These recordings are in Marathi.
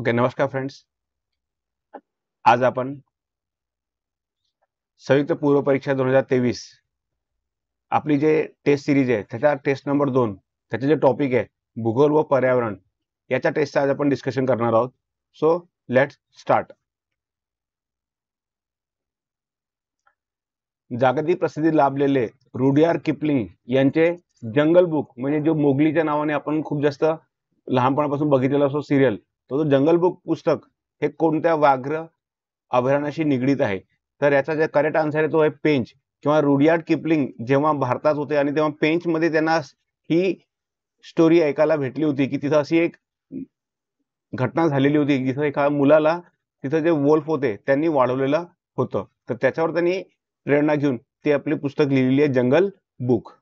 ओके नमस्कार फ्रेंड्स आज आपण संयुक्त पूर्व परीक्षा दोन हजार तेवीस आपली जे टेस्ट सिरीज आहे त्याचा टेस्ट नंबर दोन त्याचे जे टॉपिक आहे भूगोल व पर्यावरण याच्या टेस्टचं आज आपण डिस्कशन करणार आहोत सो लेट स्टार्ट जागतिक प्रसिद्धी लाभलेले रुडियार किपलिंग यांचे जंगल बुक म्हणजे जो मोगलीच्या नावाने आपण खूप जास्त लहानपणापासून बघितलेला असो सिरियल तो जंगल बुक पुस्तक हे कोणत्या व्याघ्र अभयारण्याशी निगडीत आहे तर याचा जे करेक्ट आन्सर आहे तो आहे पेंच किंवा रुडियार्ड किपलिंग जेव्हा भारतात होते आणि तेव्हा पेंच मध्ये त्यांना ही स्टोरी ऐकायला भेटली होती की तिथं अशी एक घटना झालेली होती जिथं एका मुलाला तिथं जे वोल्फ होते त्यांनी वाढवलेलं होतं तर त्याच्यावर त्यांनी प्रेरणा घेऊन ते आपली पुस्तक लिहिलेली आहे जंगल बुक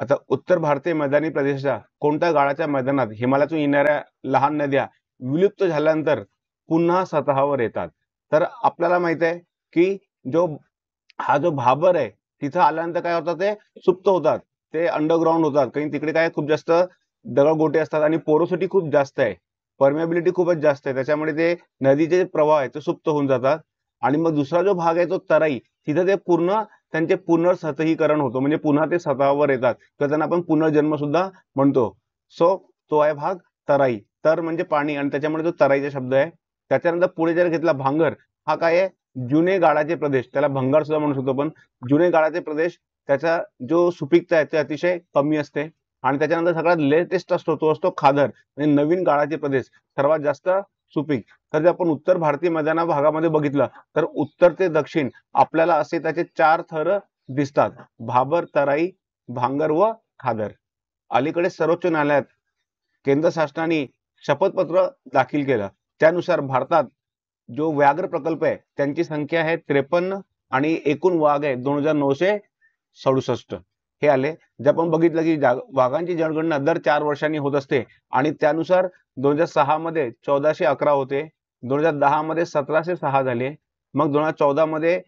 आता उत्तर भारतीय मैदानी प्रदेशाच्या कोणत्या गाळाच्या मैदानात हिमालयातून येणाऱ्या लहान नद्या विलुप्त झाल्यानंतर पुन्हा स्वतःवर येतात तर आपल्याला माहित आहे की जो हा जो भाबर आहे तिथं आल्यानंतर काय होतात ते सुप्त होतात ते अंडरग्राऊंड होतात कारण तिकडे काय खूप जास्त दगडगोटे असतात आणि पोरोसिटी खूप जास्त आहे परमेबिलिटी खूपच जास्त आहे त्याच्यामुळे ते नदीचे प्रवाह आहे ते सुप्त होऊन जातात आणि मग दुसरा जो भाग आहे तो तराई तिथं ते पूर्ण त्यांचे पुनर्सतहीकरण होतो म्हणजे पुन्हा ते स्वतःवर येतात किंवा त्यांना आपण पुनर्जन्म सुद्धा म्हणतो सो तो आहे भाग तराई तर म्हणजे पाणी आणि त्याच्यामुळे जो तराईचा शब्द आहे त्याच्यानंतर पुढे जर घेतला भांगर हा काय आहे जुने गाळाचे प्रदेश त्याला भंगार सुद्धा म्हणू शकतो पण जुने गाळाचे प्रदेश त्याचा जो सुपीकता आहे ते अतिशय कमी असते आणि त्याच्यानंतर सगळ्यात लेटेस्ट असतो तो असतो खादर म्हणजे नवीन गाळाचे प्रदेश सर्वात जास्त सुपीक तर जर आपण उत्तर भारतीय मैदाना भागामध्ये बघितलं तर उत्तर ते दक्षिण आपल्याला असे त्याचे चार थर दिसतात भाबर तराई भांगर व खादर अलीकडे सर्वोच्च न्यायालयात केंद्र शासनाने शपथपत्र दाखील केलं त्यानुसार भारतात जो व्याघ्र प्रकल्प आहे त्यांची संख्या आहे त्रेपन्न आणि एकूण वाघ आहे दोन हजार नऊशे सडुसष्ट हे आले जे आपण बघितलं की वाघांची जनगणना दर चार वर्षांनी होत असते आणि त्यानुसार दोन हजार सहा मध्ये चौदाशे अकरा होते दोन हजार दहा मध्ये सतराशे सहा झाले मग दोन हजार चौदा मध्ये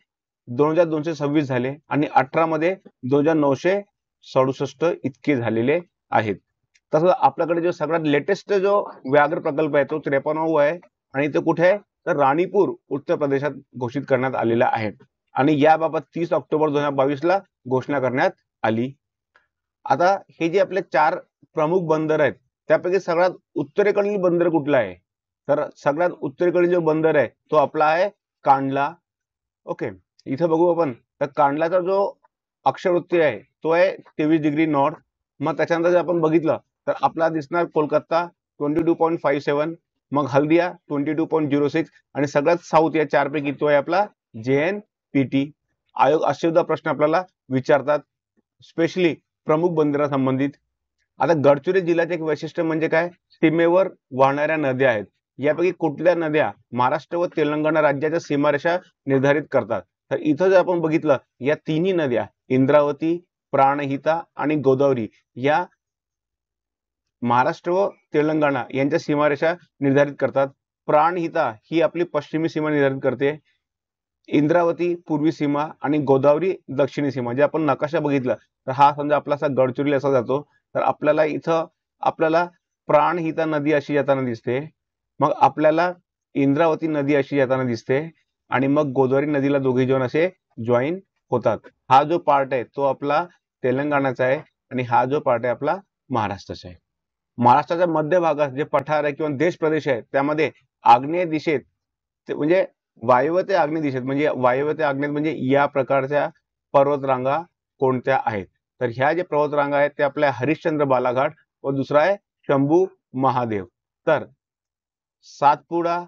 दोन हजार दोनशे सव्वीस झाले आणि अठरा मध्ये दोन हजार नऊशे सडुसष्ट इतके झालेले आहेत तसंच आपल्याकडे जो सगळ्यात लेटेस्ट जो व्याघ्र प्रकल्प आहे तो त्रेपन्नाव आहे आणि तो कुठे आहे तर राणीपूर उत्तर प्रदेशात घोषित करण्यात आलेला आहे आणि याबाबत तीस ऑक्टोबर दोन हजार बावीसला ला घोषणा करण्यात आली आता हे जे आपले चार प्रमुख बंदर आहेत त्यापैकी सगळ्यात उत्तरेकडील बंदर कुठला आहे तर सगळ्यात उत्तरेकडील जो बंदर आहे तो आपला आहे कांडला ओके इथं बघू आपण तर कांडलाचा जो अक्षरवृत्ती आहे तो आहे तेवीस डिग्री नॉर्थ मग त्याच्यानंतर जर आपण बघितलं तर आपला दिसणार Kolkata twenty two point five seven मग Haldia twenty two point zero six आणि सगळ्यात साऊथ या चारपैकी तो आहे आपला जे एन पी टी आयोग असेदा प्रश्न आपल्याला विचारतात स्पेशली प्रमुख संबंधित आता गडचिरोली जिल्ह्याचे एक वैशिष्ट्य म्हणजे काय सीमेवर वाहणाऱ्या नद्या आहेत यापैकी कुठल्या नद्या महाराष्ट्र व तेलंगणा राज्याच्या सीमारेषा निर्धारित करतात तर इथं जर आपण बघितलं या तिन्ही नद्या इंद्रावती प्राणहिता आणि गोदावरी या महाराष्ट्र व तेलंगणा यांच्या सीमारेषा निर्धारित करतात प्राणहिता ही आपली पश्चिमी सीमा निर्धारित करते इंद्रावती पूर्वी सीमा आणि गोदावरी दक्षिणी सीमा जे आपण नकाशा बघितला तर हा समजा आपला असा गडचिरोली असा जातो तर आपल्याला इथं आपल्याला प्राणहिता नदी अशी जाताना दिसते मग आपल्याला इंद्रावती नदी अशी जाताना दिसते आणि मग गोदावरी नदीला दोघे जण असे जॉईन होतात हा जो पार्ट आहे तो आपला तेलंगणाचा आहे आणि हा जो पार्ट आहे आपला महाराष्ट्राचा आहे महाराष्ट्राच्या मध्य भागात जे पठार आहे किंवा देश प्रदेश आहे त्यामध्ये आग्नेय दिशेत म्हणजे वायव्य ते आग्नेय दिशेत म्हणजे वायव्य ते आग्नेय म्हणजे या प्रकारच्या पर्वतरांगा कोणत्या आहेत तर ह्या जे पर्वतरांगा आहेत ते आपल्या हरिश्चंद्र बालाघाट व दुसरा आहे शंभू महादेव तर सातपुडा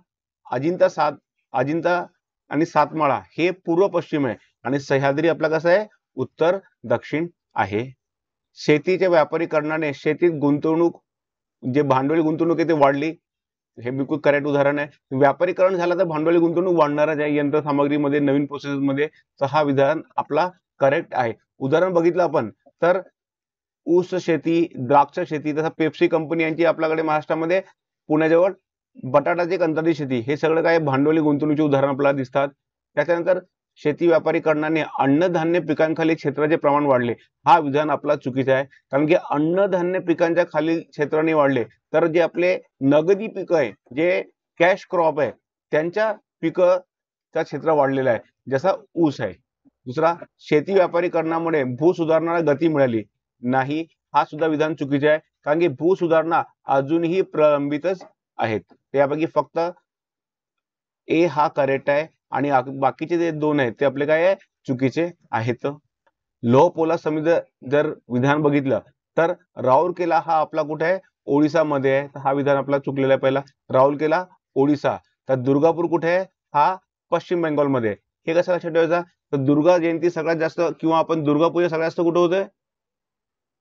अजिंता सात अजिंता आणि सातमाळा हे पूर्व पश्चिम आहे आणि सह्याद्री आपला कसं आहे उत्तर दक्षिण आहे शेतीचे व्यापारी करणाने शेतीत गुंतवणूक जे भांडवली गुंतवणूक आहे ते वाढली हे बिलकुल करेक्ट उदाहरण आहे व्यापारीकरण झालं तर भांडवली गुंतवणूक वाढणारच आहे यंत्रसामग्रीमध्ये नवीन प्रोसेसमध्ये तर हा विधान आपला करेक्ट आहे उदाहरण बघितलं आपण तर ऊस शेती द्राक्ष शेती तसं पेप्सी कंपनी यांची आपल्याकडे महाराष्ट्रामध्ये पुण्याजवळ बटाटाची कंत्राटी शेती हे सगळं काय भांडवली गुंतवणुकीचे उदाहरण आपल्याला दिसतात त्याच्यानंतर शेती व्यापारी करणाने अन्नधान्य पिकांखाली क्षेत्राचे प्रमाण वाढले हा विधान आपला चुकीचा आहे कारण की अन्नधान्य पिकांच्या खालील क्षेत्राने वाढले तर जे आपले नगदी पिकं आहे जे कॅश क्रॉप आहे त्यांच्या पिकंचा क्षेत्र वाढलेलं आहे जसा ऊस आहे दुसरा शेती व्यापारी भू भूसुधारणाला गती मिळाली नाही हा सुद्धा विधान चुकीचे आहे कारण की भू सुधारणा अजूनही प्रलंबितच आहेत त्यापैकी फक्त ए हा करेक्ट आहे आणि बाकीचे जे दोन आहेत ते आपले काय आहे चुकीचे आहेत लोह पोला समिती जर विधान बघितलं तर राऊरकेला हा आपला कुठे आहे ओडिसामध्ये आहे तर हा विधान आपला चुकलेला आहे पहिला राऊरकेला ओडिसा तर दुर्गापूर कुठे आहे हा पश्चिम बंगालमध्ये हे कसं लक्षात ठेवायचं तर दुर्गा जयंती सगळ्यात जास्त किंवा आपण दुर्गा पूजा सगळ्यात जास्त कुठे होते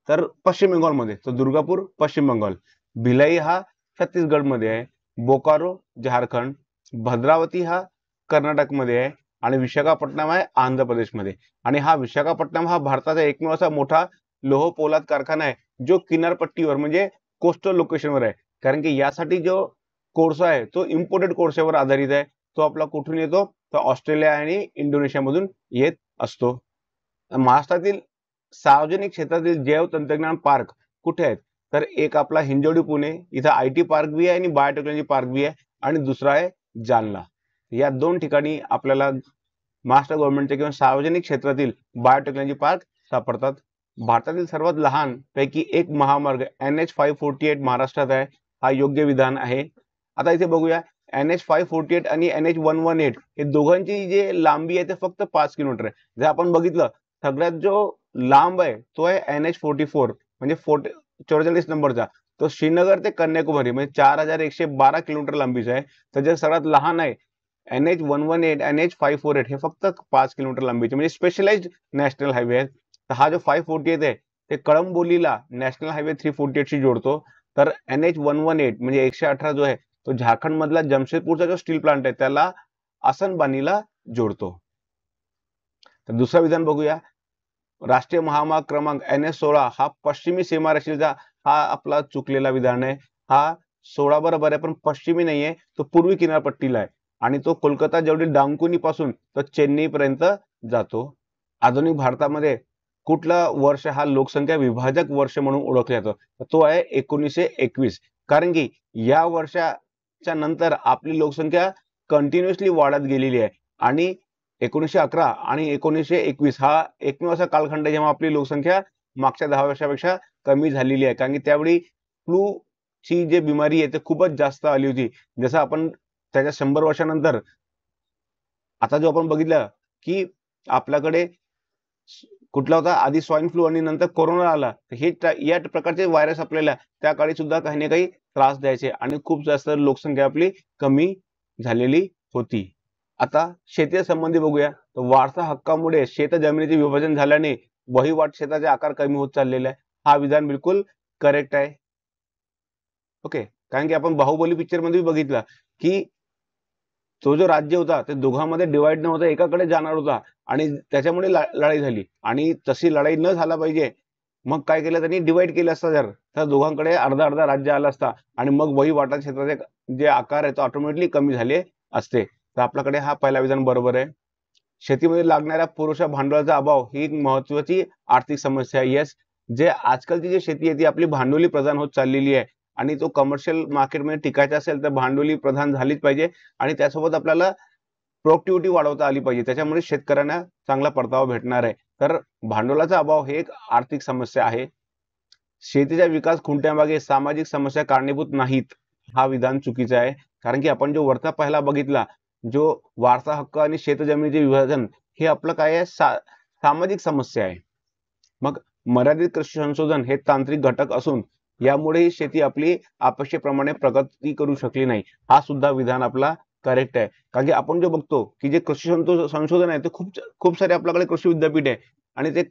तर पश्चिम बंगालमध्ये तर दुर्गापूर पश्चिम बंगाल भिलाई हा छत्तीसगडमध्ये आहे बोकारो झारखंड भद्रावती हा कर्नाटकमध्ये आहे आणि विशाखापट्टणम आहे आंध्र प्रदेशमध्ये आणि हा विशाखापट्टणम हा भारताचा एकमेव असा मोठा लोह पोलाद कारखाना आहे जो किनारपट्टीवर म्हणजे कोस्टल लोकेशनवर आहे कारण की यासाठी जो कोर्स आहे तो इम्पोर्टेड कोर्सेवर आधारित आहे तो आपला कुठून येतो तर ऑस्ट्रेलिया आणि इंडोनेशियामधून येत असतो महाराष्ट्रातील सार्वजनिक क्षेत्रातील जैव तंत्रज्ञान पार्क कुठे आहेत तर एक आपला हिंजवडी पुणे इथं आय टी पार्क बी आहे आणि बायोटेक्नॉलॉजी पार्क बी आहे आणि दुसरा आहे जालना या दोन ठिकाणी आपल्याला महाराष्ट्र गव्हर्नमेंटचे किंवा सार्वजनिक क्षेत्रातील बायोटेक्नॉलॉजी पार्क सापडतात भारतातील सर्वात लहान पैकी एक महामार्ग N H five forty eight महाराष्ट्रात आहे हा योग्य विधान आहे आता इथे बघूया N H five forty eight आणि N H one one eight हे दोघांची जे लांबी आहे ते फक्त पाच किलोमीटर आहे जर आपण बघितलं सगळ्यात जो लांब आहे तो आहे एन एच फोर्टी फोर म्हणजे फोर्टी चौवेचाळीस नंबरचा तो श्रीनगर ते कन्याकुमारी म्हणजे चार हजार एकशे बारा किलोमीटर लांबीचा आहे तर जे सगळ्यात लहान आहे N H one one eight N H five four eight हे फक्त पाच किलोमीटर लांबीचे म्हणजे स्पेशलाइज नॅशनल हायवे आहे तर हा जो फाय फोर्टी एट आहे ते कळंबोलीला नॅशनल हायवे थ्री फोर्टी एटशी जोडतो तर N H one one eight म्हणजे एकशे अठरा जो आहे तो झारखंडमधला जमशेदपूरचा जो स्टील प्लांट आहे त्याला आसनबानीला जोडतो तर दुसरा विधान बघूया राष्ट्रीय महामार्ग क्रमांक एन एस सोळा हा पश्चिमी सीमा हा आपला चुकलेला विधान आहे हा सोळा बरोबर आहे पण पश्चिमी नाहीये तो पूर्वी किनारपट्टीला आहे आणि तो कोलकाता जेवढी पासून तो पर्यंत जातो आधुनिक भारतामध्ये कुठला वर्ष हा लोकसंख्या विभाजक वर्ष म्हणून ओळखला जातो तो आहे एकोणीसशे एकवीस कारण की या वर्षाच्या नंतर आपली लोकसंख्या कंटिन्युअसली वाढत गेलेली आहे आणि एकोणीसशे अकरा आणि एकोणीसशे एकवीस हा एकमेव असा कालखंड जेव्हा आपली लोकसंख्या मागच्या दहा वर्षापेक्षा कमी झालेली आहे कारण की त्यावेळी फ्लू ची जे बिमारी आहे ते खूपच जास्त आली होती जसं आपण त्याच्या शंभर वर्षानंतर आता जो आपण बघितलं की आपल्याकडे कुठला होता आधी स्वाईन फ्लू आणि नंतर कोरोना आला हे या प्रकारचे व्हायरस आपल्याला त्या काळी सुद्धा काही ना काही त्रास द्यायचे आणि खूप जास्त लोकसंख्या आपली कमी झालेली होती आता शेती संबंधी बघूया तर वारसा हक्कामुळे शेत जमिनीचे विभाजन झाल्याने वहिवाट शेताचे आकार कमी होत चाललेला आहे हा विधान बिलकुल करेक्ट आहे ओके कारण की आपण बाहुबली पिक्चर मध्ये बघितला की तो जो राज्य होता ते दोघांमध्ये डिवाइड न होता एकाकडे जाणार होता आणि त्याच्यामुळे लढाई झाली आणि तशी लढाई न झाला पाहिजे मग काय केलं त्यांनी डिवाइड केलं असता जर तर दोघांकडे अर्धा अर्धा राज्य आला असता आणि मग वही वाटा क्षेत्राचे जे आकार आहे तो ऑटोमॅटिकली कमी झाले असते तर आपल्याकडे हा पहिला विधान बरोबर आहे शेतीमध्ये लागणाऱ्या पुरुषा भांडवलाचा अभाव ही एक महत्वाची आर्थिक समस्या आहे येस जे आजकालची जी शेती आहे ती आपली भांडवली प्रधान होत चाललेली आहे आणि तो कमर्शियल मार्केटमध्ये टिकायचा असेल तर भांडवली प्रधान झालीच पाहिजे आणि त्यासोबत आपल्याला प्रोडक्टिव्हिटी वाढवता आली पाहिजे त्याच्यामुळे शेतकऱ्यांना चांगला परतावा भेटणार आहे तर भांडवलाचा अभाव हे एक आर्थिक समस्या आहे शेतीचा विकास खुंट्यामागे सामाजिक समस्या कारणीभूत नाहीत हा विधान चुकीचा आहे कारण की आपण जो वरचा पहिला बघितला जो वारसा हक्क आणि शेतजमिनीचे विभाजन हे आपलं काय आहे सा सामाजिक समस्या आहे मग मर्यादित कृषी संशोधन हे तांत्रिक घटक असून यामुळे ही शेती आपली अपेक्षेप्रमाणे प्रगती करू शकली नाही हा सुद्धा विधान आपला करेक्ट आहे कारण की आपण जे बघतो की जे कृषी संशोधन आहे ते खूप खूप सारे आपल्याकडे कृषी विद्यापीठ आहे आणि ते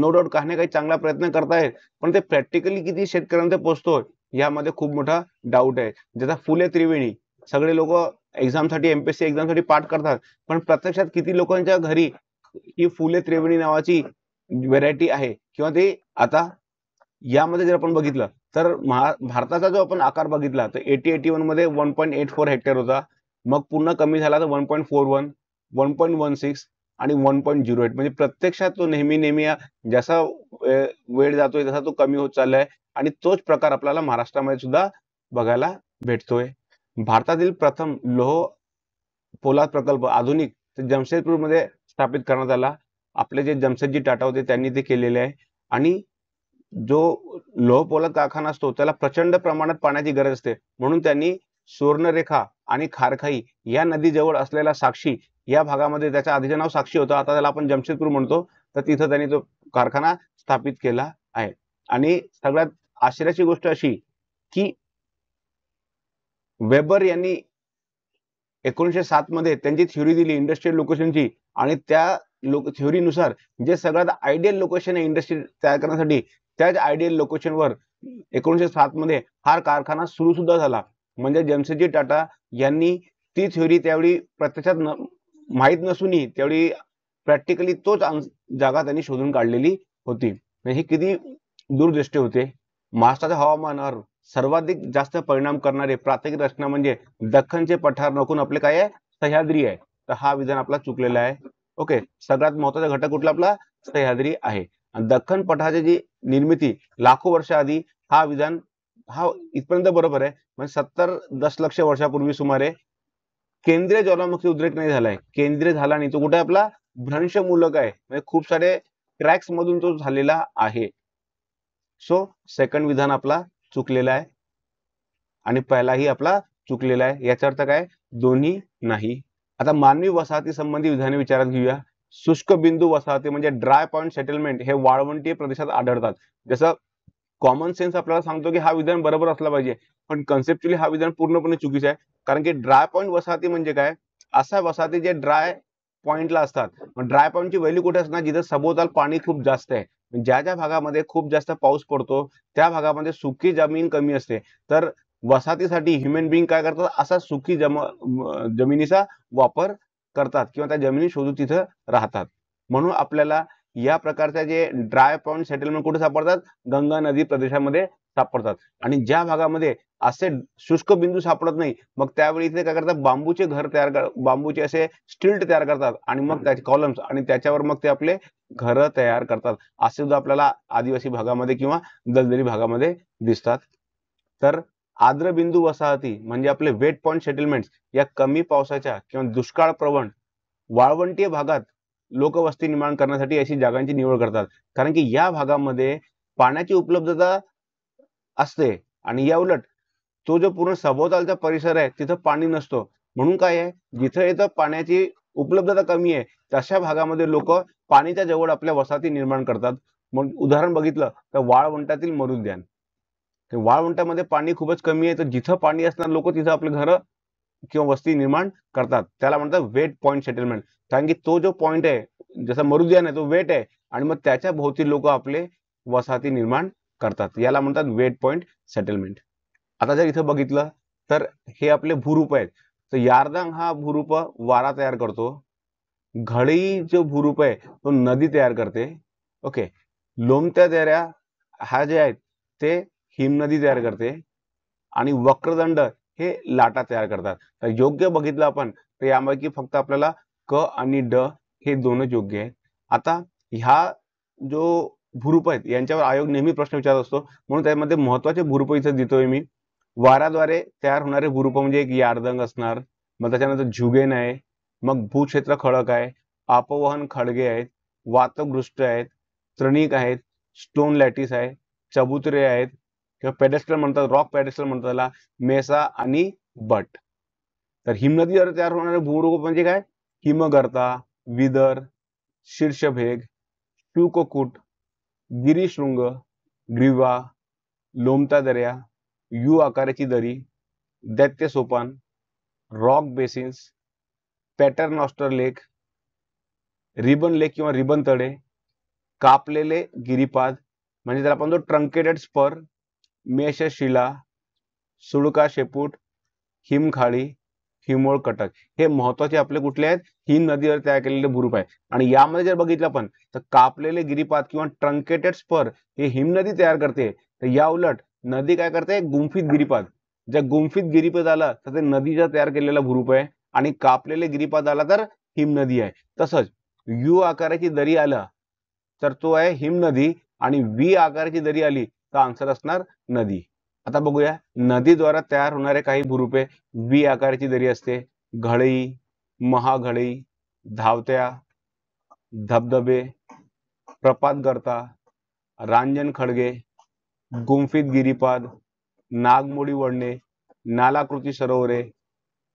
नो डाऊट काही काही चांगला प्रयत्न करतायत पण ते प्रॅक्टिकली किती शेतकऱ्यांना पोहोचतोय यामध्ये खूप मोठा डाऊट आहे ज्याचा फुले त्रिवेणी सगळे लोक एक्झामसाठी एमपीएससी एक्झामसाठी पाठ करतात पण प्रत्यक्षात किती लोकांच्या घरी ही फुले त्रिवेणी नावाची व्हरायटी आहे किंवा ते आता यामध्ये जर आपण बघितलं तर महा भारताचा जो आपण आकार बघितला तर एटी एटी वन मध्ये one point eight four hectare होता मग पुन्हा कमी झाला तर one point four one one point one six आणि वन पॉईंट झिरो एट म्हणजे प्रत्यक्षात तो नेहमी नेहमी जसा वेळ जातोय तसा तो कमी होत चाललाय आणि तोच प्रकार आपल्याला महाराष्ट्रामध्ये सुद्धा बघायला भेटतोय भारतातील प्रथम लोह पोलाद प्रकल्प आधुनिक जमशेदपूरमध्ये स्थापित करण्यात आला आपले जे जमशेदजी टाटा होते त्यांनी ते केलेले आहे आणि जो लोहपोलक कारखाना असतो त्याला प्रचंड प्रमाणात पाण्याची गरज असते म्हणून त्यांनी स्वर्णरेखा आणि खारखाई या नदीजवळ असलेला साक्षी या भागामध्ये त्याचा आधीचं नाव साक्षी होतं आता त्याला आपण जमशेदपूर म्हणतो तर तिथं त्यांनी तो कारखाना स्थापित केला आहे आणि सगळ्यात आश्चर्याची गोष्ट अशी की वेबर यांनी एकोणीशे सात मध्ये त्यांची थ्युरी दिली इंडस्ट्रियल लोकेशनची आणि त्या लोक थ्युरीनुसार जे सगळ्यात आयडियल लोकेशन आहे इंडस्ट्री तयार करण्यासाठी त्याच आयडियल लोकेशनवर एकोणीसशे सात मध्ये हा कारखाना सुरू सुद्धा झाला म्हणजे जमशेदजी टाटा यांनी ती थ्योरी त्यावेळी प्रत्यक्षात माहीत नसूनही त्यावेळी प्रॅक्टिकली तोच जागा त्यांनी शोधून काढलेली होती म्हणजे हे किती दूरदृष्टी होते महाराष्ट्राच्या हवामानावर सर्वाधिक जास्त परिणाम करणारे प्राथमिक रचना म्हणजे दख्खनचे पठार नकून आपले काय आहे सह्याद्री आहे तर हा विधान आपला चुकलेला आहे ओके सगळ्यात महत्वाचा घटक कुठला आपला सह्याद्री आहे दख्खन पठाची जी निर्मिती लाखो आधी हा विधान हा इथपर्यंत बरोबर आहे म्हणजे सत्तर दस लक्ष वर्षापूर्वी सुमारे केंद्रीय ज्वालामुखी उद्रेक नाही झालाय केंद्रीय झाला नाही तो कुठे आपला भ्रंश मूलक आहे म्हणजे खूप सारे क्रॅक्स मधून तो झालेला आहे सो सेकंड विधान आपला चुकलेला आहे आणि पहिलाही आपला चुकलेला आहे याचा अर्थ काय दोन्ही नाही आता मानवी वसाहती संबंधी विधाने विचारात घेऊया शुष्क बिंदू वसाहती म्हणजे ड्राय पॉईंट सेटलमेंट हे वाळवंटी प्रदेशात आढळतात जसं कॉमन सेन्स आपल्याला सांगतो की हा विधान बरोबर असला पाहिजे पण कन्सेप्च्युअली हा विधान पूर्णपणे चुकीचा आहे कारण की ड्राय पॉईंट वसाहती म्हणजे काय असा वसाहती जे ड्राय पॉईंटला असतात ड्राय पॉईंटची व्हॅल्यू कुठे असणार जिथे सभोवताल पाणी खूप जास्त आहे ज्या ज्या भागामध्ये खूप जास्त पाऊस पडतो त्या भागामध्ये सुकी जमीन कमी असते तर वसाहतीसाठी ह्युमन बिंग काय करतात असा सुकी जम जमिनीचा वापर करतात किंवा त्या जमिनी शोधून तिथं राहतात म्हणून आपल्याला या प्रकारचे जे ड्राय पॉइंट सेटलमेंट कुठे सापडतात गंगा नदी प्रदेशामध्ये सापडतात आणि ज्या भागामध्ये असे शुष्क बिंदू सापडत नाही मग त्यावेळी इथे काय करतात बांबूचे घर तयार कर बांबूचे असे स्टिल्ट तयार करतात आणि मग त्याचे कॉलम्स आणि त्याच्यावर मग ते आपले घर तयार करतात असे सुद्धा आपल्याला आदिवासी भागामध्ये किंवा दलदली भागामध्ये दिसतात तर आर्द्रबिंदू वसाहती म्हणजे आपले वेट पॉइंट सेटलमेंट या कमी पावसाच्या किंवा दुष्काळ प्रवण वाळवंटीय भागात लोकवस्ती निर्माण करण्यासाठी अशी जागांची निवड करतात कारण की या भागामध्ये पाण्याची उपलब्धता असते आणि या उलट तो जो पूर्ण सभोवतालचा परिसर आहे तिथं पाणी नसतो म्हणून काय आहे जिथं इथं पाण्याची उपलब्धता कमी आहे तशा भागामध्ये लोक पाणीच्या जवळ आपल्या वसाहती निर्माण करतात मग उदाहरण बघितलं तर वाळवंटातील मरुद्यान ते वाळवंटामध्ये पाणी खूपच कमी आहे तर जिथं पाणी असणार लोक तिथं आपले घर किंवा वस्ती निर्माण करतात त्याला म्हणतात वेट पॉईंट सेटलमेंट कारण की तो जो पॉईंट आहे जसा मरुद्यान आहे तो वेट आहे आणि मग त्याच्या भोवती लोक आपले वसाहती निर्माण करतात याला म्हणतात वेट पॉईंट सेटलमेंट आता जर इथं बघितलं तर हे आपले भूरूप आहेत तर यारदांग हा भूरूप वारा तयार करतो घडी जो भूरूप आहे तो नदी तयार करते ओके लोमत्या दऱ्या हा जे आहेत ते हिमनदी तयार करते आणि वक्रदंड हे लाटा तयार करतात तर योग्य बघितलं आपण तर यापैकी फक्त आपल्याला क आणि ड हे दोन योग्य आहेत आता ह्या जो भूरूप आहेत यांच्यावर आयोग नेहमी प्रश्न विचारत असतो म्हणून त्यामध्ये महत्वाचे भूरूप इथं देतोय मी वाराद्वारे तयार होणारे भूरूप म्हणजे एक यारदंग असणार मग त्याच्यानंतर झुगेन आहे मग भूक्षेत्र खडक आहे आपवहन खडगे आहेत वातकदृष्ट आहेत त्रणिक आहेत स्टोन लॅटिस आहे चबुतरे आहेत किंवा पेडेस्टल म्हणतात रॉक पेडेस्टल म्हणतात त्याला मेसा आणि बट तर हिमनदीवर तयार होणारे भूरूप म्हणजे काय हिमगर्ता विदर शीर्षभेग शुककुट गिरीशृंग ग्रीवा लोमता दर्या यू आकाराची दरी दैत्य सोपान rock basins pattern lake ribbon lake किंवा रिबन तडे कापलेले गिरीपाद म्हणजे जर आपण जो ट्रंकेटेड स्पर मेषशिला सुळका शेपूट हिमखाळी हिमोळ कटक हे महत्वाचे आपले कुठले आहेत हिम नदीवर तयार केलेले भूरूप आहे आणि यामध्ये जर बघितलं आपण तर कापलेले गिरीपात किंवा ट्रंकेटेड स्पर हे हिमनदी तयार करते तर या उलट नदी काय करते गुंफित गिरीपात ज्या गुंफित गिरीपात आला तर ते नदीचा तयार केलेला भूरूप आहे आणि कापलेले गिरीपात आला तर हिमनदी आहे तसंच यू आकाराची दरी आलं तर तो आहे हिमनदी आणि व्ही आकाराची दरी आली तर आन्सर असणार नदी आता बघूया नदीद्वारा तयार होणारे काही भूरूपे वी आकाराची दरी असते घळई महाघळई धावत्या धबधबे प्रपात गर्ता रांजन खडगे गुंफित गिरीपाद नागमोडी वळणे नालाकृती सरोवरे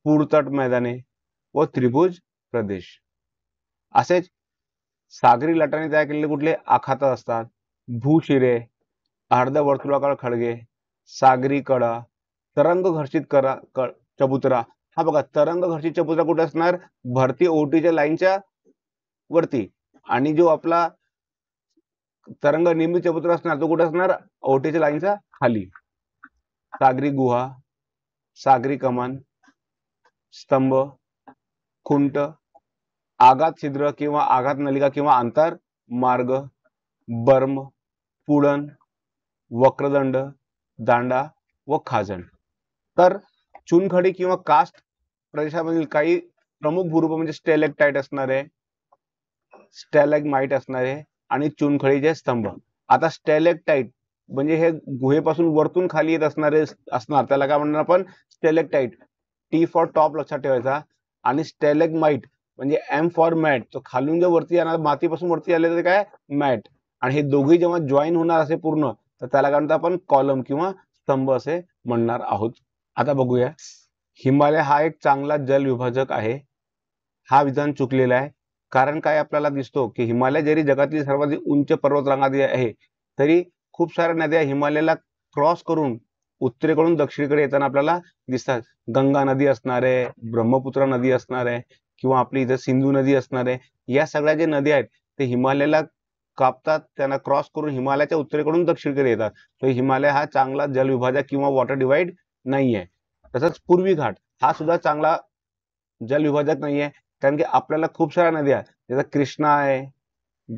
पूरतट मैदाने व त्रिभुज प्रदेश असेच सागरी लटाने तयार केलेले कुठले आखात असतात भूशिरे अर्धवर्तुळाकार खडगे सागरी कडा तरंग घर्षित करा चबुतरा हा बघा तरंग घर्षित चबुतरा कुठे असणार भरती ओटीच्या लाईनच्या वरती आणि जो आपला तरंग नेहमी चबुतरा असणार तो कुठे असणार ओटीच्या लाईनच्या खाली सागरी गुहा सागरी कमान स्तंभ खुंट आघात छिद्र किंवा आघात नलिका किंवा आंतर मार्ग बर्म पुडण वक्रदंड दांडा व खाजण तर चुनखडी किंवा कास्ट प्रदेशामधील काही प्रमुख भूरूप म्हणजे स्टेलेक्टाईट असणारे माईट असणारे आणि चुनखडीचे स्तंभ आता स्टॅलेक्टाईट म्हणजे हे गुहेपासून वरतून खाली येत असणारे असणार त्याला काय म्हणणार आपण स्टेलेक्टाईट टी फॉर टॉप लक्षात ठेवायचा आणि माईट म्हणजे एम फॉर मॅट तो खालून जर वरती येणार मातीपासून वरती आले तर काय मॅट आणि हे दोघे जेव्हा जॉईन होणार असे पूर्ण तर त्याला काय म्हणतो आपण कॉलम किंवा स्तंभ असे म्हणणार आहोत आता बघूया हिमालय हा एक चांगला जलविभाजक आहे हा विधान चुकलेला आहे कारण काय आपल्याला दिसतो की हिमालय जरी जगातील सर्वात उंच पर्वतरांगादी आहे तरी खूप साऱ्या नद्या हिमालयाला क्रॉस करून उत्तरेकडून दक्षिणेकडे येताना आपल्याला दिसतात गंगा नदी असणार आहे ब्रह्मपुत्रा नदी असणार आहे किंवा आपली इथं सिंधू नदी असणार आहे या सगळ्या ज्या नद्या आहेत ते हिमालयाला कापतात त्यांना क्रॉस करून हिमालयाच्या उत्तरेकडून दक्षिणकडे येतात तर हिमालय हा चांगला जलविभाजक किंवा वॉटर डिवाइड नाही आहे तसंच पूर्वी घाट हा सुद्धा चांगला जलविभाजक नाही आहे कारण की आपल्याला खूप साऱ्या नद्या जसं कृष्णा आहे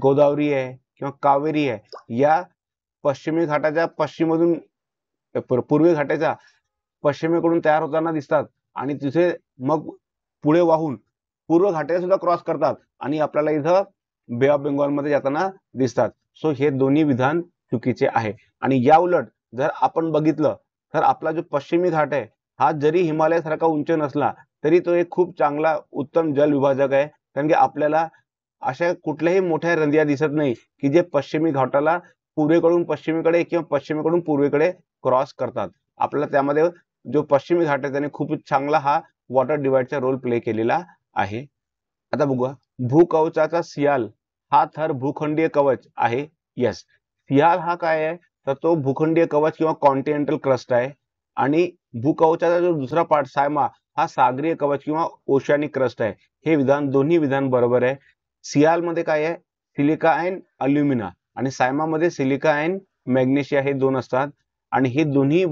गोदावरी आहे किंवा कावेरी आहे या पश्चिमी घाटाच्या पश्चिमधून पूर्वी घाटाच्या पश्चिमेकडून तयार होताना दिसतात आणि तिथे मग पुढे वाहून पूर्व घाटाला सुद्धा क्रॉस करतात आणि आपल्याला इथं बे ऑफ बेंगॉलमध्ये जाताना दिसतात सो हे दोन्ही विधान चुकीचे आहे आणि या उलट जर आपण बघितलं तर आपला जो पश्चिमी घाट आहे हा जरी हिमालयासारखा उंच नसला तरी तो एक खूप चांगला उत्तम जल विभाजक आहे कारण की आपल्याला अशा कुठल्याही मोठ्या रंदिया दिसत नाही की जे पश्चिमी घाटाला पूर्वेकडून पश्चिमेकडे किंवा पश्चिमेकडून पूर्वेकडे क्रॉस करतात आपल्याला त्यामध्ये जो पश्चिमी घाट आहे त्याने खूप चांगला हा वॉटर डिवाइडचा रोल प्ले केलेला आहे आता बघू भूकवचाचा सियाल हा थर भूखंडीय कवच आहे यस सियाल हा काय आहे तर तो भूखंडीय कवच किंवा कॉन्टिनेंटल क्रस्ट आहे आणि भूकवचाचा जो दुसरा पार्ट सायमा हा सागरीय कवच किंवा ओशानी क्रस्ट आहे हे विधान दोन्ही विधान बरोबर आहे सियाल मध्ये काय आहे सिलिका अँड अल्युमिना आणि सायमामध्ये सिलिका अँड मॅग्नेशिया हे दोन असतात आणि हे दोन्ही